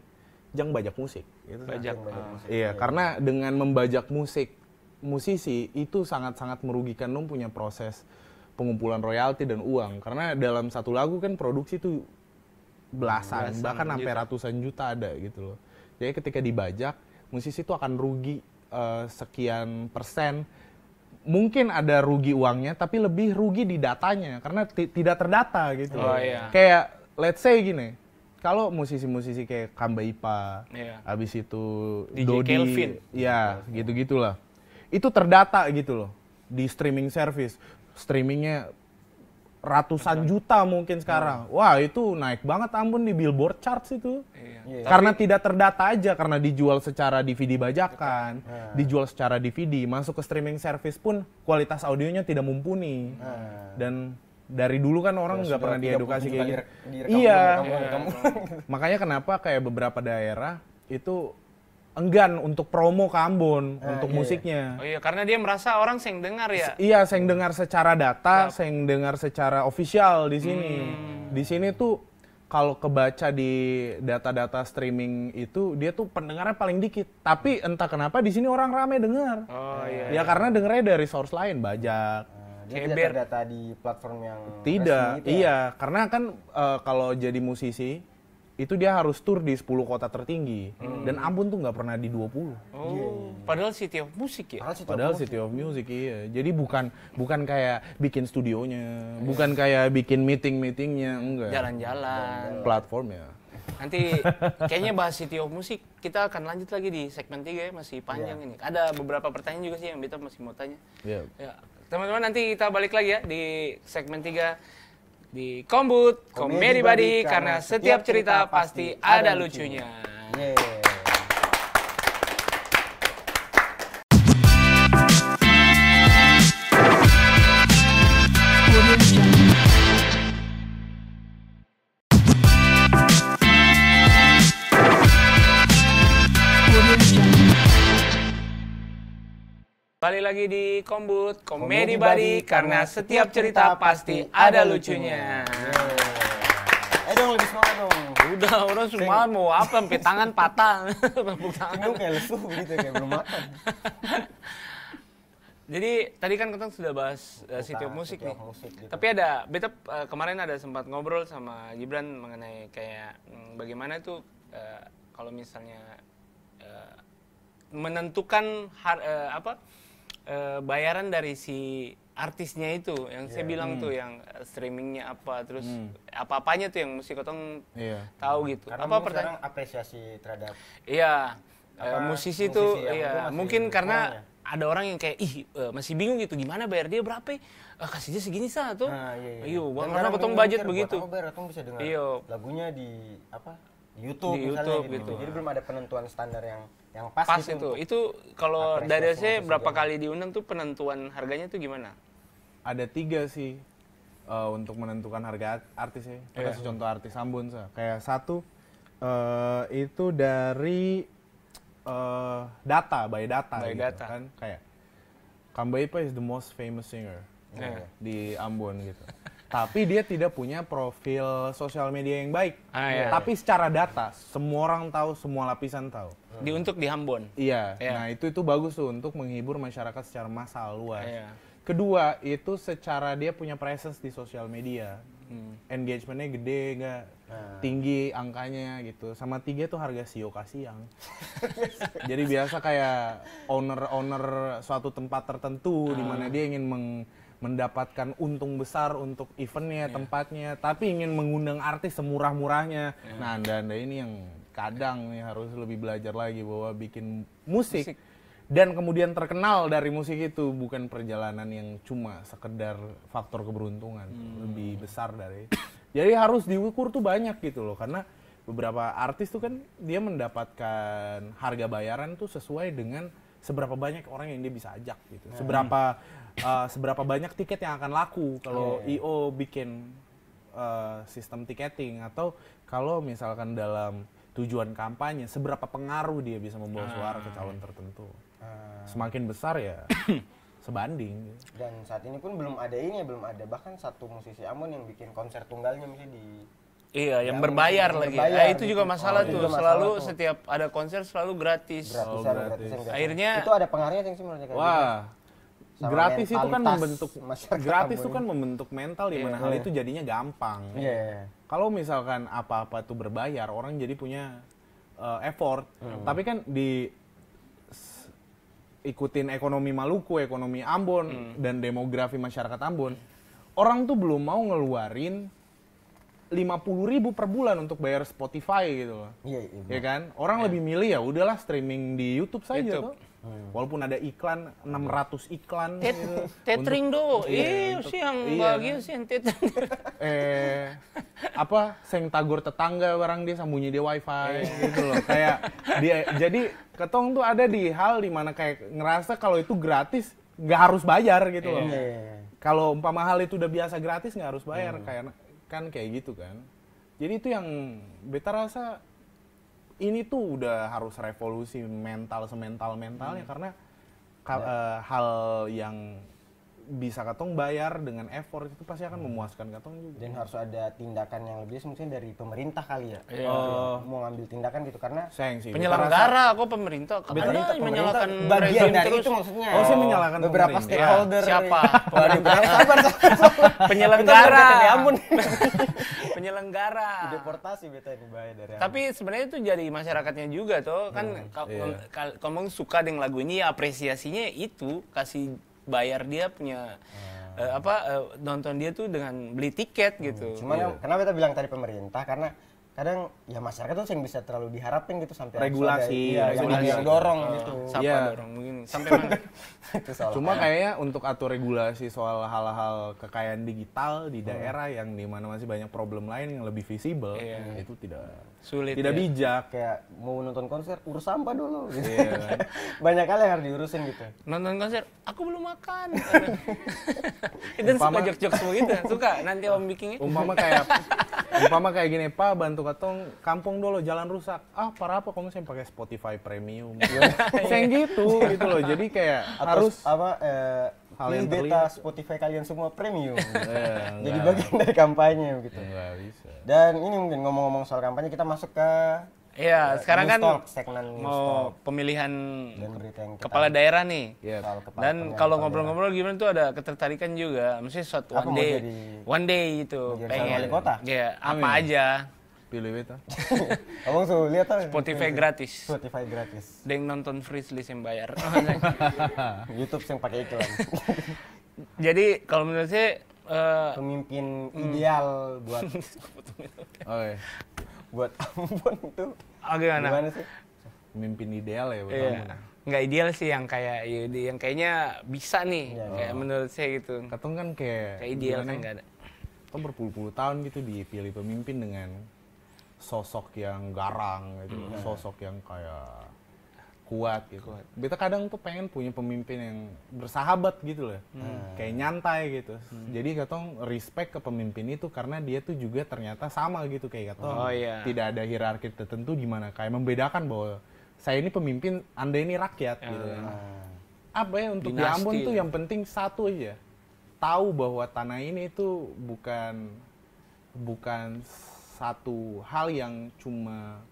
jangan bajak musik. Itu bajak. bajak uh, musik. Iya, karena dengan membajak musik musisi itu sangat-sangat merugikan dong punya proses pengumpulan royalti dan uang. Karena dalam satu lagu kan produksi itu belasan, belasan bahkan sampai ratusan juta ada gitu loh. Jadi ketika dibajak, musisi itu akan rugi uh, sekian persen mungkin ada rugi uangnya tapi lebih rugi di datanya karena tidak terdata gitu. Oh, iya. Kayak let's say gini, kalau musisi-musisi kayak Kamba Ipa, yeah. abis itu DJ Dodi, Kelvin. ya gitu gitulah. Itu terdata gitu loh di streaming service, streamingnya ratusan Betul. juta mungkin sekarang. Hmm. Wah itu naik banget ampun di Billboard charts itu. yeah. Iya. Karena Tapi, tidak terdata aja karena dijual secara DVD bajakan, yeah. Iya. dijual secara DVD, masuk ke streaming service pun kualitas audionya tidak mumpuni yeah. dan dari dulu kan orang nggak pernah diedukasi kayak gitu. Iya. Makanya kenapa kayak beberapa daerah itu enggan untuk promo Ambon eh, ah, untuk iya, iya. musiknya. Oh iya, karena dia merasa orang seng dengar ya. S iya, seng dengar secara data, Siap. dengar secara official di sini. Hmm. Di sini tuh kalau kebaca di data-data streaming itu dia tuh pendengarnya paling dikit. Tapi entah kenapa di sini orang ramai dengar. Oh iya. Ya iya. karena dengarnya dari source lain, bajak dia Ceber. tidak terdata di platform yang tidak. Resmi gitu ya? iya, ya? karena kan uh, kalau jadi musisi itu dia harus tur di 10 kota tertinggi hmm. dan ampun tuh nggak pernah di 20. Oh. Yeah. Iya, iya. Padahal City of Music ya. Padahal City, Padahal of, City of Music iya. Jadi bukan bukan kayak bikin studionya, bukan kayak bikin meeting-meetingnya enggak. Jalan-jalan. Platform ya. Nanti kayaknya bahas City of Music kita akan lanjut lagi di segmen 3 ya, masih panjang yeah. ini. Ada beberapa pertanyaan juga sih yang kita masih mau tanya. Yeah. Ya, Teman-teman nanti kita balik lagi ya di segmen 3 di Kombut Komedi Buddy karena setiap cerita pasti ada lucunya. Yeah. Kembali lagi di Kombut, Komedi Bari, karena setiap cerita pasti ada lucunya. Eh dong, lebih semangat dong. Udah, orang semangat mau apa, sampai tangan patah. Tepuk tangan. kayak lesu gitu, kayak belum makan. Jadi tadi kan kita sudah bahas uh, City of Music nih. Musik, gitu. Tapi ada betul uh, eh, kemarin ada sempat ngobrol sama Gibran mengenai kayak mm, bagaimana tuh eh, uh, kalau misalnya uh, menentukan har, uh, apa Eh, bayaran dari si artisnya itu yang yeah. saya iya. bilang hmm. tuh yang streamingnya apa terus hmm. apa apanya tuh yang mesti kotong yeah. tahu gitu karena apa pertanyaan apresiasi terhadap iya apa, eh, musisi, musisi tuh iya mungkin karena ya? ada orang yang kayak ih eh, masih bingung gitu gimana bayar dia berapa ya? kasih dia segini sah tuh. Nah, iya, iya. Ayo, karena potong budget begitu. Iya. Lagunya di apa? YouTube, di YouTube gitu. gitu. Jadi belum ada penentuan standar yang yang pas, pas gitu. Itu, itu kalau dari saya berapa kali diundang tuh penentuan harganya tuh gimana? Ada tiga sih uh, untuk menentukan harga artis ya. yeah. contoh artis Ambon saya. Kayak satu uh, itu dari uh, data, by data, by gitu, data. kan kayak Kambaipa is the most famous singer yeah. di Ambon gitu tapi dia tidak punya profil sosial media yang baik. Ah, iya. Tapi secara data semua orang tahu, semua lapisan tahu. Di untuk di Ambon. Iya. iya. Nah, itu itu bagus tuh untuk menghibur masyarakat secara massal luas. Iya. Kedua, itu secara dia punya presence di sosial media. Hmm. Engagementnya gede nggak? Nah. Tinggi angkanya gitu. Sama tiga tuh harga sio e kasiang. Jadi biasa kayak owner-owner suatu tempat tertentu hmm. di mana dia ingin meng mendapatkan untung besar untuk eventnya, yeah. tempatnya, tapi ingin mengundang artis semurah-murahnya. Yeah. Nah, anda-anda ini yang kadang nih harus lebih belajar lagi bahwa bikin musik, musik dan kemudian terkenal dari musik itu bukan perjalanan yang cuma sekedar faktor keberuntungan, hmm. lebih besar dari. Jadi harus diukur tuh banyak gitu loh karena beberapa artis tuh kan dia mendapatkan harga bayaran tuh sesuai dengan seberapa banyak orang yang dia bisa ajak gitu. Iya. Seberapa uh, seberapa banyak tiket yang akan laku kalau oh. Iya, IO iya. bikin uh, sistem tiketing atau kalau misalkan dalam tujuan kampanye seberapa pengaruh dia bisa membawa suara ke ah. calon tertentu. Uh. Semakin besar ya sebanding. Dan saat ini pun belum ada ini ya, belum ada bahkan satu musisi amun yang bikin konser tunggalnya misalnya di Iya, yang, yang berbayar lagi. Berbayar, nah, itu juga gitu. masalah oh, tuh. Juga masalah selalu tuh. setiap ada konser selalu gratis. Gratisan, oh, gratis. gratis. Akhirnya itu ada pengaruhnya sih menurut Wah, gitu sama gratis itu kan membentuk gratis itu kan membentuk mental di mana yeah, hal yeah. itu jadinya gampang. Yeah. Kalau misalkan apa-apa tuh berbayar, orang jadi punya uh, effort. Mm. Tapi kan di ikutin ekonomi Maluku, ekonomi Ambon mm. dan demografi masyarakat Ambon, orang tuh belum mau ngeluarin lima puluh ribu per bulan untuk bayar Spotify gitu loh. Iya, iya. Ya kan? Orang yeah. lebih milih ya udahlah streaming di YouTube saja YouTube. tuh Hmm. Walaupun ada iklan 600 iklan Tet gitu. Tetring do. Iya, sih yang bahagia sih yang eh apa seng tagur tetangga barang dia sambunyi dia wifi eh. gitu loh. Kayak dia jadi ketong tuh ada di hal dimana kayak ngerasa kalau itu gratis nggak harus bayar gitu loh. Eh. Kalau umpama hal itu udah biasa gratis nggak harus bayar hmm. kayak kan kayak gitu kan. Jadi itu yang beta rasa ini tuh udah harus revolusi mental semental mentalnya hmm. karena ya. Eh, hal yang bisa katong bayar dengan effort itu pasti akan memuaskan katong juga. Dan harus ada tindakan yang lebih mungkin dari pemerintah kali ya. Iya. Uh, mau ngambil tindakan gitu karena sih. Penyelenggara kok pemerintah pemerintah, pemerintah menyalahkan bagian dari terus. itu maksudnya. Oh, sih menyalahkan beberapa stakeholder. Ya. Siapa? Pemerintah. sabar, Penyelenggara. Ya ampun. penyelenggara. Deportasi beta ini bahaya dari. Tapi sebenarnya itu jadi masyarakatnya juga tuh kan hmm, kalau iya. suka dengan lagu ini ya, apresiasinya itu kasih bayar dia punya hmm. uh, apa uh, nonton dia tuh dengan beli tiket gitu. Hmm, cuman yeah. Iya. kenapa kita bilang tadi pemerintah karena kadang ya masyarakat tuh yang bisa terlalu diharapin gitu sampai regulasi ada, yang gitu. iya, dorong uh, gitu sampai yeah. dorong mungkin sampai mana cuma kayaknya untuk atur regulasi soal hal-hal kekayaan digital di hmm. daerah hmm. yang dimana masih banyak problem lain yang lebih visible yeah. itu tidak sulit tidak ya. bijak kayak mau nonton konser urus sampah dulu gitu. yeah. Kan? banyak kali yang harus diurusin gitu nonton konser aku belum makan itu suka jok-jok semua gitu suka nanti om bikinnya umpama kayak umpama kayak gini pak bantu katong kampung dulu jalan rusak. Ah, parah apa kamu saya pakai Spotify premium. Saya iya. gitu gitu loh. Jadi kayak Atau harus apa eh, hal yang beta Spotify kalian semua premium. ya, Jadi bagian dari kampanye gitu Enggak bisa. Dan ini mungkin ngomong-ngomong soal kampanye kita masuk ke Iya, uh, sekarang kan stock, mau pemilihan dan kepala daerah nih. Iya. Kepala dan kalau ngobrol-ngobrol gimana tuh ada ketertarikan juga. Maksudnya suatu one day, one day itu pengen. Wali kota? Ya, apa aja beta. Abang suruh lihat apa? Spotify gratis. Spotify gratis. Deng nonton Frizzly yang bayar. YouTube yang pakai iklan. Jadi kalau menurut saya uh, pemimpin mm. ideal buat oh, buat Ambon itu. Oh, gimana? gimana sih? Pemimpin ideal ya buat yeah. Ambon ya? nggak ideal sih yang kayak ya, yang kayaknya bisa nih ya, kayak oh. menurut saya gitu. Katong kan kayak, kayak ideal kan nggak ada. Kan berpuluh-puluh tahun gitu dipilih pemimpin dengan sosok yang garang gitu, hmm. sosok yang kayak kuat gitu. Kuat. kadang tuh pengen punya pemimpin yang bersahabat gitu loh. Ya. Hmm. Kayak nyantai gitu. Hmm. Jadi katong respect ke pemimpin itu karena dia tuh juga ternyata sama gitu kayak katong. Oh, iya. Tidak ada hierarki tertentu di mana kayak membedakan bahwa saya ini pemimpin, Anda ini rakyat hmm. gitu. Hmm. Apa ya untuk Dinasti. di tuh ya. yang penting satu aja. Tahu bahwa tanah ini itu bukan bukan satu hal yang cuma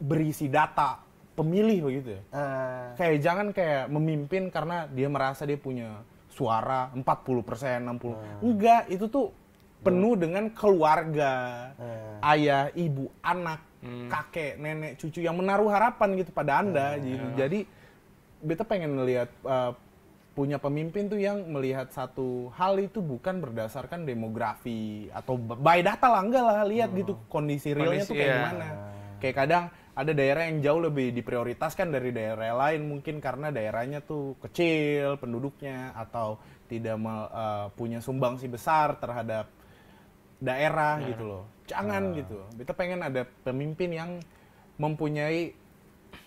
berisi data pemilih begitu ya. Uh. Kayak jangan kayak memimpin karena dia merasa dia punya suara 40 persen, 60. Uh. Hmm. Enggak, itu tuh penuh dengan keluarga, uh. ayah, ibu, anak, hmm. kakek, nenek, cucu yang menaruh harapan gitu pada Anda. Hmm. Uh. Gitu. Jadi, jadi beta pengen melihat uh, eh, punya pemimpin tuh yang melihat satu hal itu bukan berdasarkan demografi atau by data lah enggak lah lihat hmm. gitu kondisi realnya kondisi, tuh kayak iya. gimana kayak kadang ada daerah yang jauh lebih diprioritaskan dari daerah lain mungkin karena daerahnya tuh kecil penduduknya atau tidak uh, punya sumbangsi besar terhadap daerah hmm. gitu loh jangan hmm. gitu kita pengen ada pemimpin yang mempunyai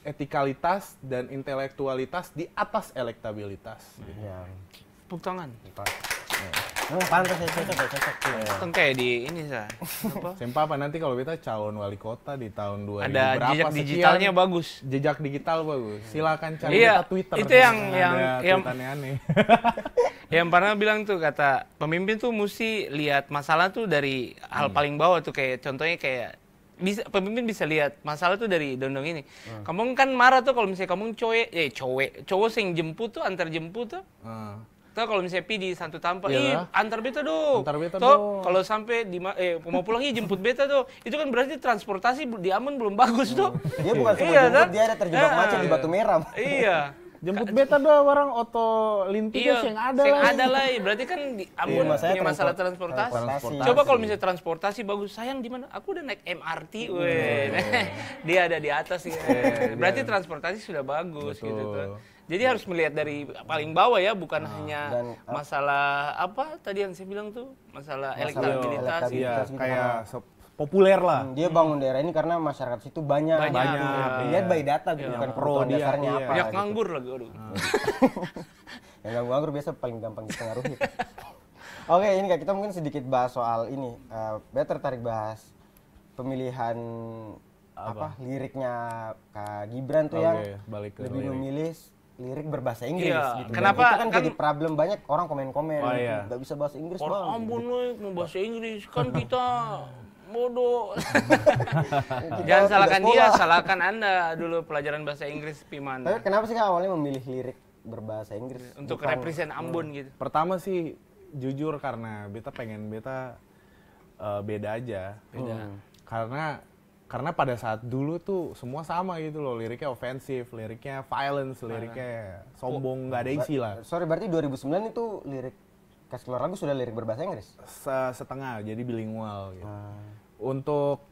etikalitas dan intelektualitas di atas elektabilitas. Gitu. Ya. Tepuk tangan. Pantas ya, cocok, cocok. Kan kayak di ini, Sa. Sempa apa nanti kalau kita calon wali kota di tahun 2000 Ada jejak digitalnya bagus. Jejak digital bagus. Iya. Silakan cari iya, kita Twitter. Itu yang yang yang aneh. yang pernah bilang tuh kata pemimpin tuh mesti lihat masalah tuh dari hal hmm. paling bawah tuh kayak contohnya kayak bisa pemimpin bisa lihat masalah tuh dari dondong ini. Hmm. Kamu kan marah tuh kalau misalnya kamu cowok eh cowok cowok sing jemput tuh antar jemput tuh. Hmm. Tuh kalau misalnya Pidi di satu iya. ih antar beta dong. Antar beta tuh, kalau sampai di eh mau pulang jemput beta tuh. Itu kan berarti transportasi di Amun belum bagus tuh. Dia hmm. bukan cuma iya, jemput, kan? dia ada terjebak macet di nah. Batu Merah. Iya. Jemput beta doang orang oto lintis yang ada lah yang ada lah. Berarti kan di Ambon iya, punya masalah transportasi. transportasi. Coba kalau misalnya transportasi bagus, sayang di mana? Aku udah naik MRT, iya. weh. Dia ada di atas ya. Berarti transportasi sudah bagus gitu Betul. gitu tuh. Jadi harus melihat dari paling bawah ya, bukan nah, hanya dan, ah, masalah apa tadi yang saya bilang tuh, masalah, masalah elektabilitas. Gitu. Gitu. Iya, kayak populer lah. Hmm, dia bangun daerah ini karena masyarakat situ banyak. Banyak. banyak. ya. Lihat by data gitu ya, kan pro dia, dasarnya iya. apa. Banyak gitu. nganggur lagi aduh. yang nganggur, nganggur biasa paling gampang dipengaruhi. Oke, ini Kak, kita mungkin sedikit bahas soal ini. Uh, eh, better tarik bahas pemilihan apa, apa liriknya Kak Gibran tuh okay, yang balik ke lebih lirik. memilih lirik berbahasa iya, Inggris iya. gitu. Kenapa? Dan itu kan, kan jadi problem banyak orang komen-komen oh, iya. gak bisa bahasa Inggris Orang gitu. Ampun lu mau bahasa Inggris kan kita bodoh. Jangan salahkan dia, salahkan Anda dulu pelajaran bahasa Inggris Piman. Tapi kenapa sih awalnya memilih lirik berbahasa Inggris? Iya, untuk Bukan, represent Ambon gitu. Pertama sih jujur karena beta pengen beta uh, beda aja. Beda. Hmm. Karena karena pada saat dulu tuh semua sama gitu loh liriknya ofensif, liriknya violence, liriknya sombong nggak ada isi lah. Sorry berarti 2009 itu lirik Kas keluar lagu sudah lirik berbahasa Inggris? setengah, jadi bilingual gitu. Hmm untuk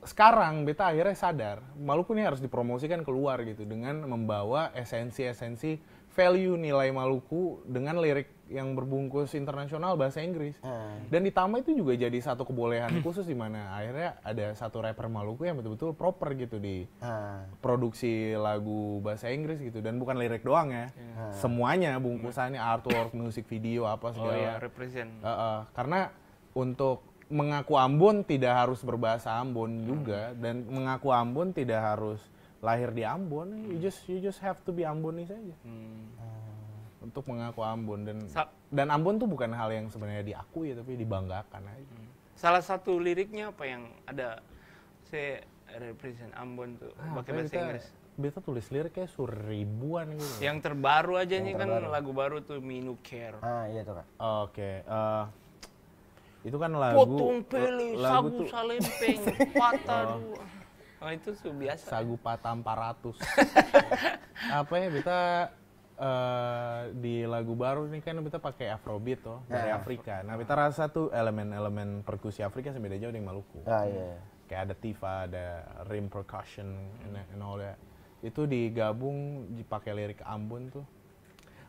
sekarang beta akhirnya sadar Maluku ini harus dipromosikan keluar gitu dengan membawa esensi-esensi value nilai Maluku dengan lirik yang berbungkus internasional bahasa Inggris hmm. dan ditambah itu juga jadi satu kebolehan khusus di mana akhirnya ada satu rapper Maluku yang betul-betul proper gitu di hmm. produksi lagu bahasa Inggris gitu dan bukan lirik doang ya iya. hmm. semuanya bungkusannya artwork musik video apa segala oh, iya, uh, uh, karena untuk mengaku Ambon tidak harus berbahasa Ambon juga hmm. dan mengaku Ambon tidak harus lahir di Ambon you hmm. just you just have to be Ambonis aja hmm. Ah. untuk mengaku Ambon dan Sa dan Ambon tuh bukan hal yang sebenarnya diakui tapi dibanggakan aja hmm. salah satu liriknya apa yang ada saya represent Ambon tuh ah, pakai bahasa kita, Inggris kita tulis liriknya seribuan gitu yang terbaru aja yang nih kan terbaru. kan lagu baru tuh Minu Care ah iya tuh kan oke okay. uh, eh, itu kan lagu potong pele sagu tuh. salempeng patah oh. dua oh itu tuh biasa sagu patah 400 apa ya kita uh, eh, di lagu baru ini kan kita pakai afrobeat tuh dari yeah. Afrika nah kita rasa tuh elemen-elemen perkusi Afrika sama jauh dengan Maluku ah, yeah. Iya. kayak ada tifa ada rim percussion and, and all that itu digabung dipakai lirik Ambon tuh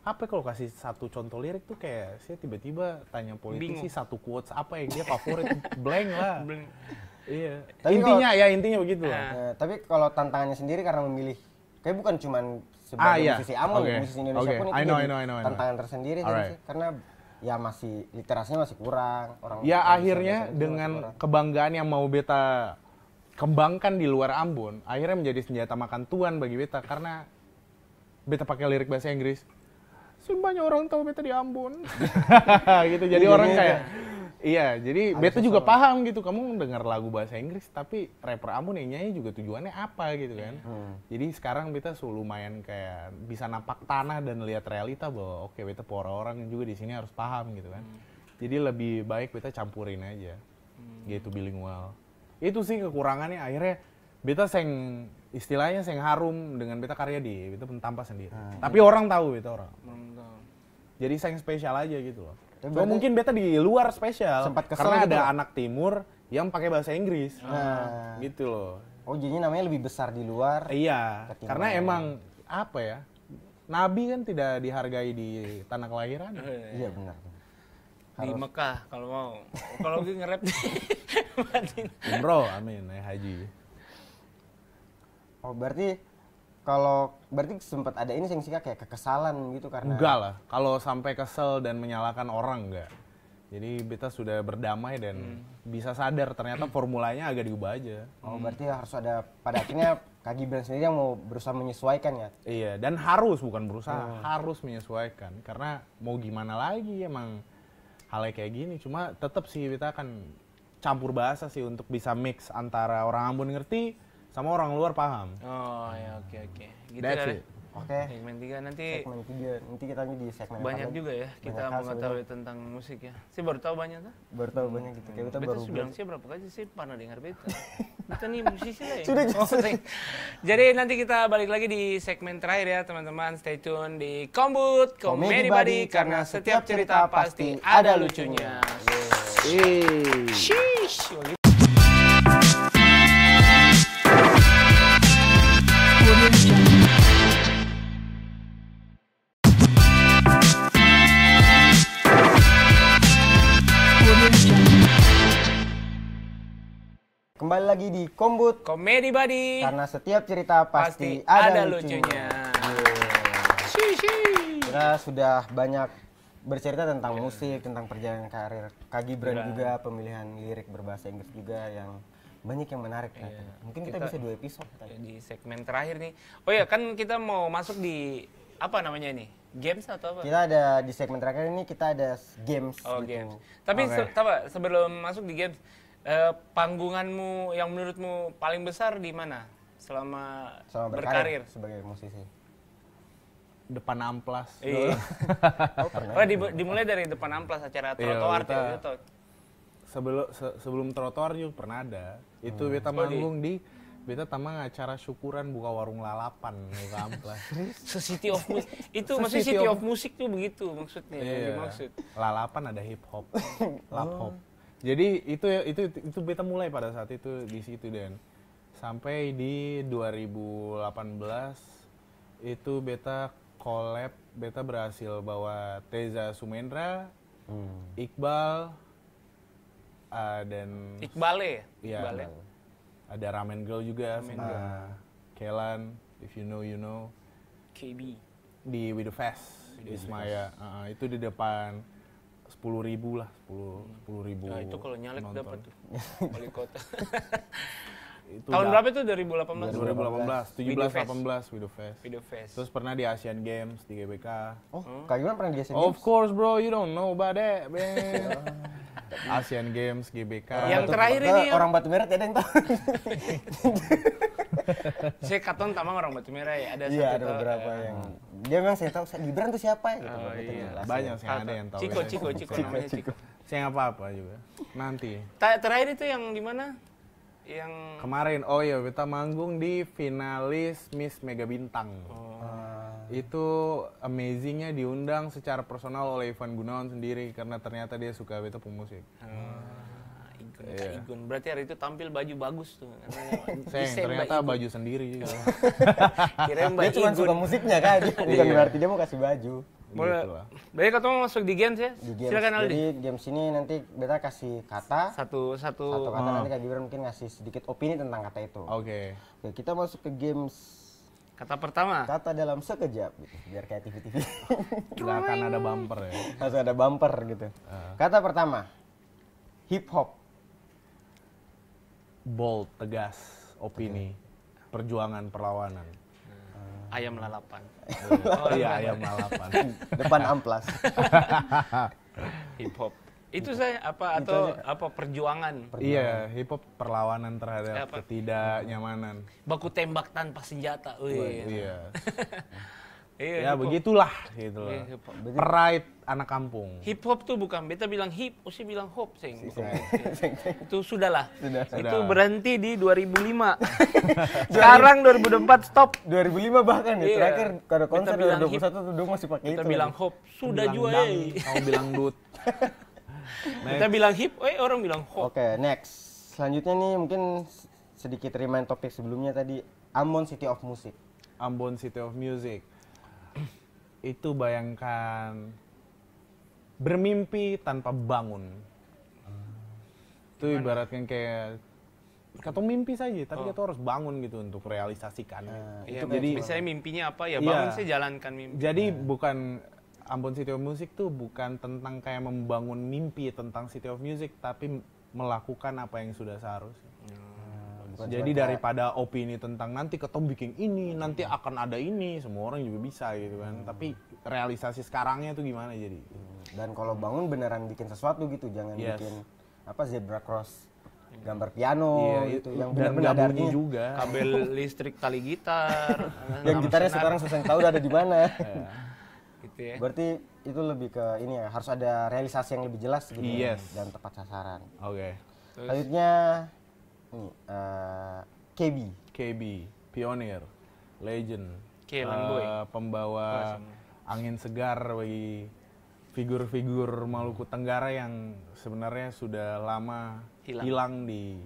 apa ya kalau kasih satu contoh lirik tuh kayak saya tiba-tiba tanya politisi Bingung. satu quotes apa yang dia favorit blank lah blank. iya tapi intinya kalo, ya intinya begitu uh. tapi kalau tantangannya sendiri karena memilih kayak bukan cuman sebagai ah, iya. musisi Amon okay. musisi Indonesia okay. pun itu I know, I know, I know, tantangan tersendiri right. sih karena ya masih literasinya masih kurang orang ya akhirnya dengan kebanggaan yang mau beta kembangkan di luar Ambon akhirnya menjadi senjata makan tuan bagi beta karena beta pakai lirik bahasa Inggris sih banyak orang tahu beta di Ambon gitu jadi iya, orang kayak iya jadi Ada beta juga paham gitu kamu dengar lagu bahasa Inggris tapi rapper Ambon yang nyanyi juga tujuannya apa gitu kan hmm. jadi sekarang beta lumayan kayak bisa nampak tanah dan lihat realita bahwa oke okay, beta para orang juga di sini harus paham gitu kan hmm. jadi lebih baik beta campurin aja hmm. gitu bilingual itu sih kekurangannya akhirnya beta seng istilahnya saya harum dengan beta karya di itu tanpa sendiri. Hmm. Tapi iya. orang tahu itu orang. Jadi saya spesial aja gitu loh. Cuma mungkin beta di luar spesial sempat kesel karena gitu ada loh. anak timur yang pakai bahasa Inggris. Hmm. gitu loh. Oh, jadinya namanya lebih besar di luar. Iya. Karena emang apa ya? Nabi kan tidak dihargai di tanah kelahiran. Oh, iya. iya benar. Harus. Di Mekah kalau mau. kalau gue nge-rap di bro amin, naik haji. Oh berarti kalau berarti sempat ada ini sih kayak kekesalan gitu karena enggak lah kalau sampai kesel dan menyalahkan orang enggak jadi beta sudah berdamai dan hmm. bisa sadar ternyata formulanya agak diubah aja. Oh, hmm. berarti harus ada pada akhirnya Kak Gibran sendiri yang mau berusaha menyesuaikan ya. Iya, dan harus bukan berusaha, hmm. harus menyesuaikan karena mau gimana lagi emang hal kayak gini. Cuma tetap sih kita akan campur bahasa sih untuk bisa mix antara orang Ambon ngerti sama orang luar paham. Oh ya oke oke. Gitu That's it. Oke. Okay. Segmen tiga nanti segmen tiga Nanti kita di segmen Banyak juga ya kita mau mengetahui tentang musik ya. Sih baru tahu banyak tuh. Baru tahu banyak gitu. Kayak kita beta baru bilang sih berapa kali sih pernah dengar beta. kita nih musisi lah ya. Sudah oh, nih. Jadi nanti kita balik lagi di segmen terakhir ya teman-teman. Stay tune di Kombut Comedy body karena setiap cerita pasti ada lucunya. Yeah. Sheesh. kembali lagi di Kombut Comedy Buddy. Karena setiap cerita pasti, pasti ada, ada lucunya. Iya. Kita sudah banyak bercerita tentang yeah. musik, tentang perjalanan karir. Kagi Brand yeah. juga pemilihan lirik berbahasa Inggris juga yang banyak yang menarik yeah. Mungkin kita, kita bisa dua episode tadi. Ya. di segmen terakhir nih. Oh ya, kan kita mau masuk di apa namanya ini? games atau apa? Kita ada di segmen terakhir ini kita ada games. Oh gitu. games. Tapi okay. se sebelum masuk di games, Eh, panggunganmu yang menurutmu paling besar di mana selama, selama berkarir, berkarir sebagai musisi? Depan amplas. Iya. oh, oh ya? di, dimulai dari depan amplas acara iya, trotoar iya, gitu. Sebelum se, sebelum trotoar juga pernah ada. Itu hmm. beta oh, manggung di, di beta tamang acara syukuran buka warung lalapan buka amplas Se city of music itu Se maksudnya city of, of music tuh begitu maksudnya iya. dimaksud lalapan ada hip hop lap oh. hop oh. Jadi itu itu itu beta mulai pada saat itu di situ dan sampai di 2018 itu beta collab beta berhasil bawa Teza Sumendra, hmm. Iqbal uh, dan Iqbal ya. ya, ya? Ada Ramen Girl juga Ramen Girl. Kelan, if you know you know. KB di With Fest Fast, Ismaya. Uh, itu di depan sepuluh ribu lah sepuluh hmm. sepuluh ribu nah, itu kalau nyalek dapat tuh wali kota itu tahun berapa itu 2018 2018 17 18 video Fest video Fest terus pernah di Asian Games di GBK oh hmm? kayak gimana pernah di Asian Games of course bro you don't know about that man Asian Games GBK yang terakhir ini orang batu merah ada yang tahu saya katon tamang orang batu merah ya ada iya ada beberapa ah. yang dia memang saya tahu Gibran tuh siapa ya? gitu oh, iya. banyak sih ada yang tahu Ciko Ciko Ciko namanya Ciko saya nggak apa-apa juga nanti terakhir itu yang di mana yang kemarin oh iya kita manggung di finalis Miss Mega Bintang oh. itu amazingnya diundang secara personal oleh Ivan Gunawan sendiri karena ternyata dia suka beta pemusik oh yeah. igun berarti hari itu tampil baju bagus tuh Seng, ternyata Mbak baju sendiri juga kira Mbak dia cuma suka musiknya kan bukan yeah. berarti dia mau kasih baju boleh gitu Baik ketemu masuk di games ya. Di games. Silakan Aldi. Jadi games ini nanti beta kasih kata. Satu satu. Satu kata hmm. nanti Kak Gibran mungkin ngasih sedikit opini tentang kata itu. Oke. Okay. Oke, kita masuk ke games Kata pertama. Kata dalam sekejap gitu. Biar kayak TV-TV. Gak akan ada bumper ya. Harus ada bumper gitu. Uh. Kata pertama. Hip hop bold, tegas, opini, okay. perjuangan, perlawanan. Hmm. Ayam lalapan. oh, iya, oh, iya. ayam lalapan. Depan amplas. hip hop. Itu saya apa atau apa perjuangan? perjuangan? Iya, hip hop perlawanan terhadap apa? ketidaknyamanan. Baku tembak tanpa senjata. Oh Iya. iya. ya begitulah gitu loh. Iya, Pride anak kampung. Hip hop tuh bukan beta bilang hip, usi bilang hop sing. Itu sudahlah. Sudah. Itu berhenti di 2005. Sekarang 2004 stop. 2005 bahkan ya iya. terakhir kada konser beta 2021 hip, tuh dong masih pakai itu. kita bilang hop, sudah bilang jua Kamu bilang dut. kita bilang hip, eh orang bilang hop. Oke, next. Selanjutnya nih mungkin sedikit remind topik sebelumnya tadi Ambon City of Music. Ambon City of Music. Itu bayangkan bermimpi tanpa bangun. Hmm. Itu ibaratnya kayak kata mimpi saja, tapi oh. kita harus bangun gitu untuk realisasikan. Nah, gitu. ya, jadi misalnya mimpinya apa ya iya. bangun ya. saya jalankan mimpi. Jadi nah. bukan Ambon City of Music tuh bukan tentang kayak membangun mimpi tentang City of Music, tapi melakukan apa yang sudah seharusnya. Hmm. jadi daripada opini tentang nanti ketemu bikin ini, nanti hmm. akan ada ini, semua orang juga bisa gitu kan. Hmm. Tapi realisasi sekarangnya tuh gimana jadi dan kalau bangun beneran bikin sesuatu gitu jangan yes. bikin apa zebra cross iya. gambar piano iya, gitu itu. yang benar-benar ada juga kabel listrik tali gitar yang gitarnya senar. sekarang susah tahu udah ada di mana ya. gitu ya. berarti itu lebih ke ini ya harus ada realisasi yang lebih jelas gitu ya, yes. ya, dan tepat sasaran oke okay. selanjutnya ini uh, eh, KB KB pionir legend K, uh, boy. Eh, pembawa angin segar bagi figur-figur Maluku Tenggara yang sebenarnya sudah lama hilang, hilang di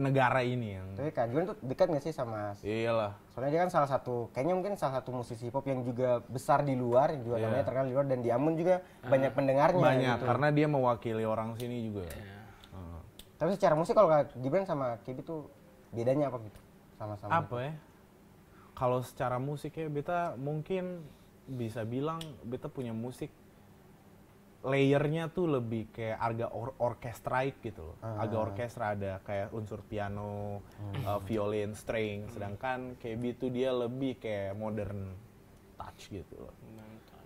negara ini yang tapi Kak Juan tuh dekat gak sih sama iyalah soalnya dia kan salah satu kayaknya mungkin salah satu musisi pop yang juga besar di luar yang juga yeah. namanya terkenal di luar dan di Amun juga uh, banyak ah, pendengarnya banyak gitu. karena dia mewakili orang sini juga yeah. Iya. tapi secara musik kalau Kak Gibran sama Kibi tuh bedanya apa gitu sama-sama apa ya kalau secara musik ya beta mungkin bisa bilang beta punya musik layernya tuh lebih kayak agak or orkestraik gitu loh. Ah. Agak orkestra ada kayak unsur piano, uh, violin, string. Sedangkan kayak itu dia lebih kayak modern touch gitu loh.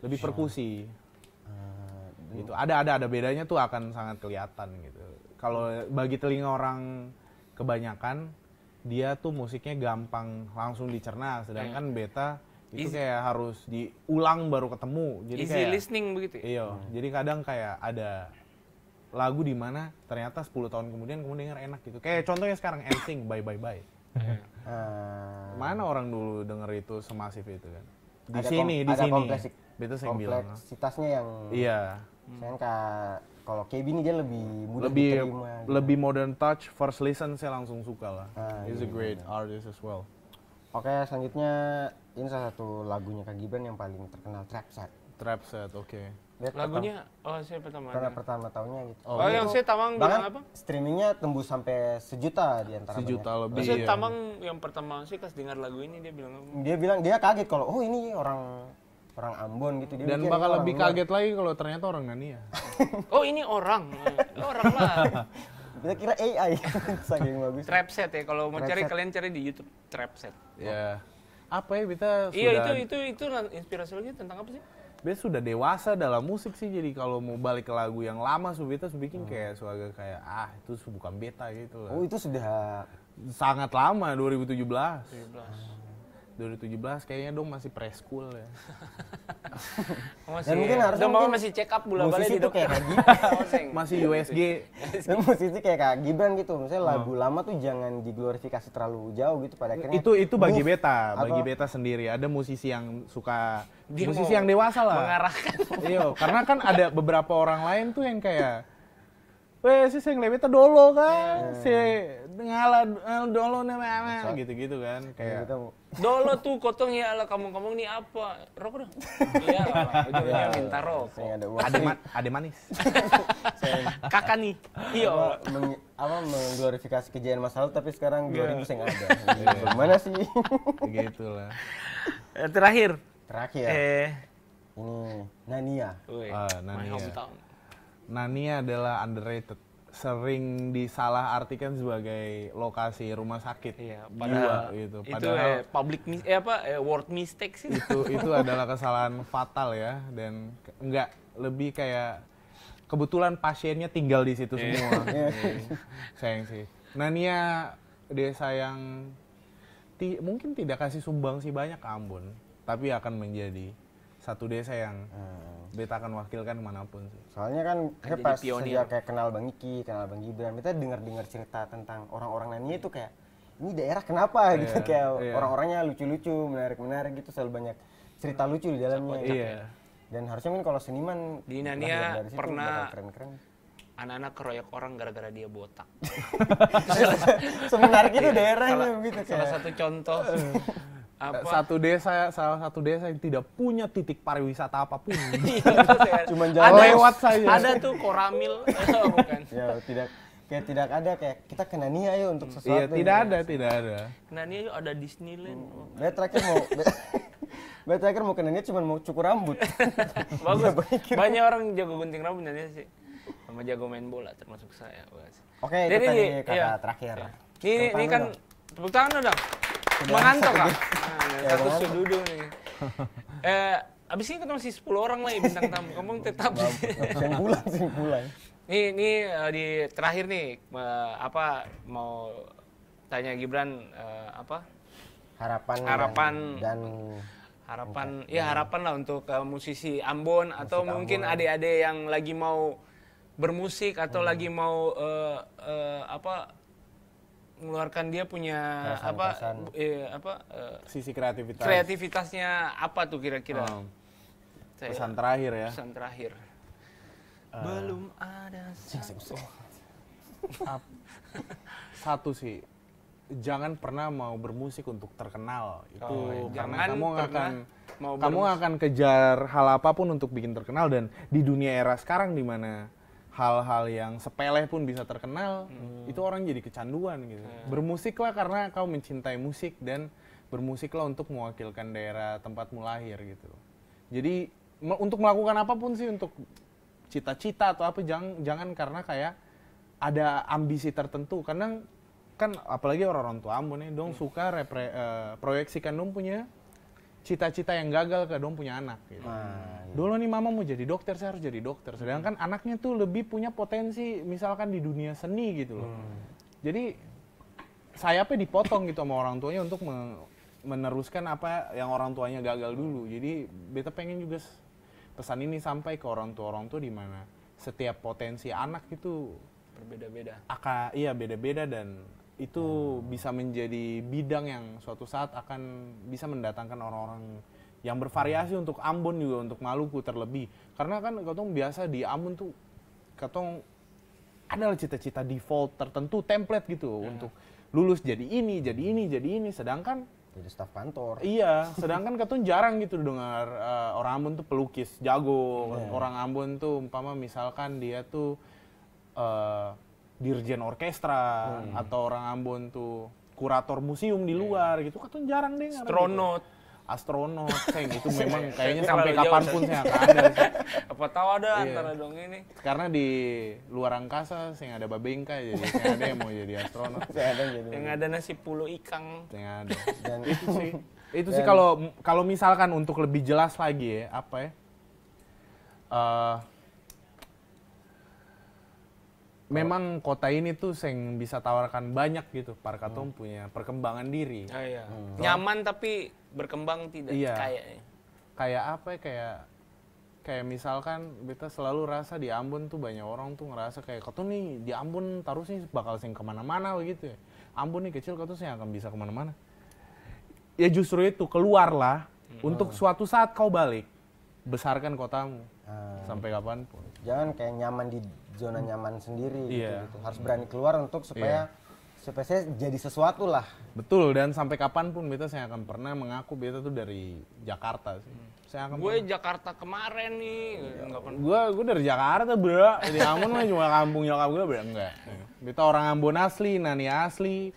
Lebih perkusi. Uh, gitu. Ada ada ada bedanya tuh akan sangat kelihatan gitu. Kalau bagi telinga orang kebanyakan dia tuh musiknya gampang langsung dicerna sedangkan hmm. beta itu Easy. kayak harus diulang baru ketemu jadi Easy kayak listening begitu ya? iya hmm. jadi kadang kayak ada lagu di mana ternyata 10 tahun kemudian kamu denger enak gitu kayak contohnya sekarang ending bye bye bye hmm. mana orang dulu denger itu semasif itu kan di ada sini di ada sini beta yang bilang kompleksitasnya yang iya saya hmm. kak kalau KB ini dia lebih mudah lebih diterima, gitu. lebih modern touch first listen saya langsung suka lah. Ah, He's iya, a iya, great iya. artist as well. Oke, okay, selanjutnya ini salah satu lagunya Kak Gibran yang paling terkenal trap set. Trap set, oke. Okay. lagunya oh saya pertama karena pertama tahunnya gitu oh, oh iya. yang saya tamang bilang apa streamingnya tembus sampai sejuta di antara sejuta banyak. lebih saya tamang yang pertama sih pas dengar lagu ini dia bilang dia bilang dia kaget kalau oh ini orang orang Ambon gitu dia dan bakal lebih kaget lagi kalau ternyata orang ya oh ini orang orang lah kita kira AI saking bagus set ya kalau mau cari kalian cari di YouTube trapset ya yeah. apa ya kita iya itu itu itu inspirasi tentang apa sih Beta sudah dewasa dalam musik sih jadi kalau mau balik ke lagu yang lama Subita bikin hmm. kayak suaga kayak ah itu bukan beta gitu lah. Oh itu sudah sangat lama 2017. 2017. 2017 kayaknya dong masih preschool ya. Dan mungkin ya. harus mungkin masih check up bulan balik di dokter. Gitu. Kayak masih USG. Dan musisi kayak Kak Gibran gitu. Misalnya hmm. lagu lama tuh jangan diglorifikasi terlalu jauh gitu pada akhirnya. Itu itu bagi beta, bagi beta sendiri. Ada musisi yang suka Dia musisi yang dewasa lah. Mengarahkan. Iya, karena kan ada beberapa orang lain tuh yang kayak Weh, sih sing lewita dolo kan. Yeah. Iya. Si ngala dolo namanya gitu-gitu kan. Iya, kayak gitu. Dolo tuh kotong ya ala kamu-kamu nih apa? Rokok dong. Iya, ujungnya minta rokok. Ada man, ada manis. Kakak nih. Iya. apa mengglorifikasi kejadian masa lalu tapi sekarang glorifikasi iya. sing ada. Gimana sih? lah. Eh, terakhir. Terakhir. Eh. Ini Nania. Oh, Nania. Nania adalah underrated sering disalah artikan sebagai lokasi rumah sakit iya, padahal jiwa gitu. Padahal itu eh, public mis eh apa eh, word mistake sih. Itu itu adalah kesalahan fatal ya dan enggak lebih kayak kebetulan pasiennya tinggal di situ iya. semua. Yeah. Sayang sih. Nania desa yang ti mungkin tidak kasih sumbang sih banyak ke Ambon, tapi akan menjadi satu desa yang hmm. Beta akan wakilkan kemanapun sih. Soalnya kan kita pas sejak kayak kenal Bang Iki, kenal Bang Gibran, kita dengar-dengar cerita tentang orang-orang lainnya itu kayak ini daerah kenapa yeah, gitu kayak yeah. orang-orangnya lucu-lucu, menarik-menarik gitu selalu banyak cerita hmm. lucu di dalamnya. Iya. Dan harusnya kan kalau seniman di Inania pernah keren-keren anak-anak keroyok orang gara-gara dia botak. Sebenarnya itu iya, daerahnya salah, begitu kayak. Salah satu contoh apa? satu desa salah satu desa yang tidak punya titik pariwisata apapun iya, cuma jalan ada, lewat saja ada tuh koramil bukan ya tidak kayak tidak ada kayak kita ke Nania yuk untuk iya, sesuatu iya tidak ya. ada tidak ada ke Nania yuk ada Disneyland hmm. terakhir mau baik terakhir mau ke Nania cuma mau cukur rambut bagus banyak orang jago gunting rambut Nania sih sama jago main bola termasuk saya oke okay, Jadi, itu tadi iya. terakhir ini, ini kan tepuk tangan dong Mengantuk kak? Nah, sududu ya, nih. Eh, abis ini kita masih 10 orang lagi bintang tamu. Kamu tetap sih. Sembulan, sembulan. ini ini eh, di terakhir nih apa mau tanya Gibran eh, apa? Harapan. Harapan dan, dan harapan ya harapan lah untuk uh, musisi Ambon Musik atau mungkin adik-adik yang lagi mau bermusik atau hmm. lagi mau uh, uh, apa mengeluarkan dia punya Kerasan apa iya, apa eh, sisi kreativitas kreativitasnya apa tuh kira-kira oh. pesan terakhir ya pesan terakhir uh, belum ada satu. satu sih jangan pernah mau bermusik untuk terkenal itu oh, iya. karena jangan kamu akan mau kamu akan kejar hal apapun untuk bikin terkenal dan di dunia era sekarang di mana hal-hal yang sepele pun bisa terkenal, hmm. itu orang jadi kecanduan gitu. yeah. Hmm. Bermusiklah karena kau mencintai musik dan bermusiklah untuk mewakilkan daerah tempatmu lahir gitu. Jadi me untuk melakukan apapun sih untuk cita-cita atau apa jangan jangan karena kayak ada ambisi tertentu. Karena kan apalagi orang-orang tua ambon nih ya, dong hmm. suka repre, uh, proyeksikan dong punya cita-cita yang gagal ke dong punya anak gitu. Nah, Dulu nih mama mau jadi dokter, saya harus jadi dokter. Sedangkan hmm. anaknya tuh lebih punya potensi misalkan di dunia seni gitu loh. Hmm. Jadi sayapnya dipotong gitu sama orang tuanya untuk me meneruskan apa yang orang tuanya gagal dulu. Jadi beta pengen juga pesan ini sampai ke orang tua orang tua di mana setiap potensi anak itu berbeda-beda. Aka iya beda-beda dan itu bisa menjadi bidang yang suatu saat akan bisa mendatangkan orang-orang yang bervariasi untuk Ambon juga untuk Maluku terlebih karena kan katong biasa di Ambon tuh katong adalah cita-cita default tertentu template gitu hmm. untuk lulus jadi ini jadi ini jadi ini sedangkan jadi staf kantor iya sedangkan katong jarang gitu dengar uh, orang Ambon tuh pelukis jago yeah. orang Ambon tuh umpama misalkan dia tuh uh, dirjen orkestra hmm. atau orang Ambon tuh kurator museum di iya. luar yeah. gitu katanya jarang deh astronot gitu. astronot seng itu memang kayaknya sampai kapanpun saya akan ada apa tahu ada yeah. antara dong ini karena di luar angkasa saya ada babengka jadi saya ada yang mau jadi astronot saya ada jadi yang ada nasi pulau ikan. Yang ada dan itu sih itu sih kalau kalau misalkan untuk lebih jelas lagi ya apa ya uh, memang kota ini tuh yang bisa tawarkan banyak gitu Parkatom hmm. punya perkembangan diri ah, iya. hmm. nyaman tapi berkembang tidak iya. kayak kayak apa ya kayak kayak misalkan kita selalu rasa di Ambon tuh banyak orang tuh ngerasa kayak kau nih di Ambon taruh sih bakal sing kemana-mana begitu ya Ambon nih kecil kau tuh sih akan bisa kemana-mana ya justru itu keluarlah hmm. untuk suatu saat kau balik besarkan kotamu hmm. sampai kapanpun jangan kayak nyaman di zona hmm. nyaman sendiri yeah. gitu, iya. gitu. Harus berani keluar untuk supaya yeah supaya saya jadi sesuatu lah. Betul dan sampai kapanpun beta saya akan pernah mengaku beta tuh dari Jakarta sih. Saya akan gue Jakarta kemarin nih. Iya. Gue gue dari Jakarta bro. Jadi Ambon mah cuma kampung nyokap gue bro enggak. Beta orang Ambon asli, nani asli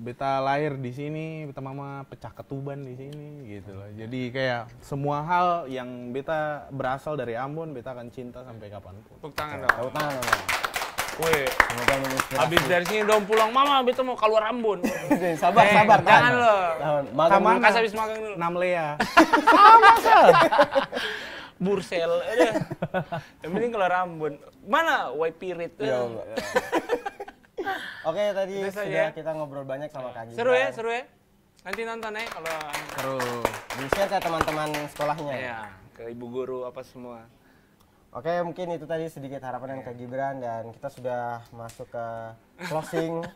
beta lahir di sini, beta mama pecah ketuban di sini gitu loh. Jadi kayak semua hal yang beta berasal dari Ambon, beta akan cinta sampai kapanpun. Tepuk tangan dong. Tepuk tangan dong. Wih, habis dari sini dong pulang, mama beta mau keluar Ambon. sabar, eh, sabar. Jangan lo. Magang kasih habis magang dulu. lea. Ah, Sama, Sel. Bursel. Yang penting keluar Ambon. Mana White Ya Allah. Ya Oke, tadi Itu sudah kita ngobrol banyak sama Kak Gibran. Seru ya, seru ya. Nanti nonton ya kalau seru. Di ke teman-teman sekolahnya. Ya? Iya, ke ibu guru apa semua. Oke, mungkin itu tadi sedikit harapan dan yeah. Gibran dan kita sudah masuk ke closing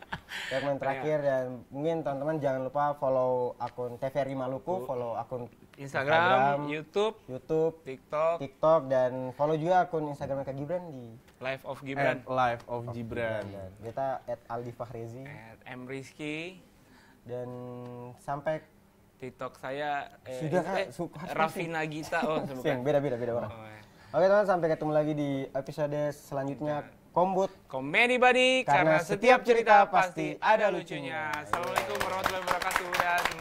segmen terakhir iya. dan mungkin teman-teman jangan lupa follow akun TVRI Maluku, follow akun Instagram, Instagram YouTube, YouTube, TikTok, TikTok dan follow juga akun Instagram Kak Gibran di Life of Gibran. At life of, Gibran. Gibran. Kita at Aldi Fahrezi. At M Rizky. Dan sampai TikTok saya eh, sudah eh, kak, Rafina Gita oh siang, beda beda beda orang. Oh, eh. Oke teman sampai ketemu lagi di episode selanjutnya Kombut Komedi Buddy karena, karena setiap cerita pasti ada lucunya. Assalamualaikum warahmatullahi wabarakatuh dan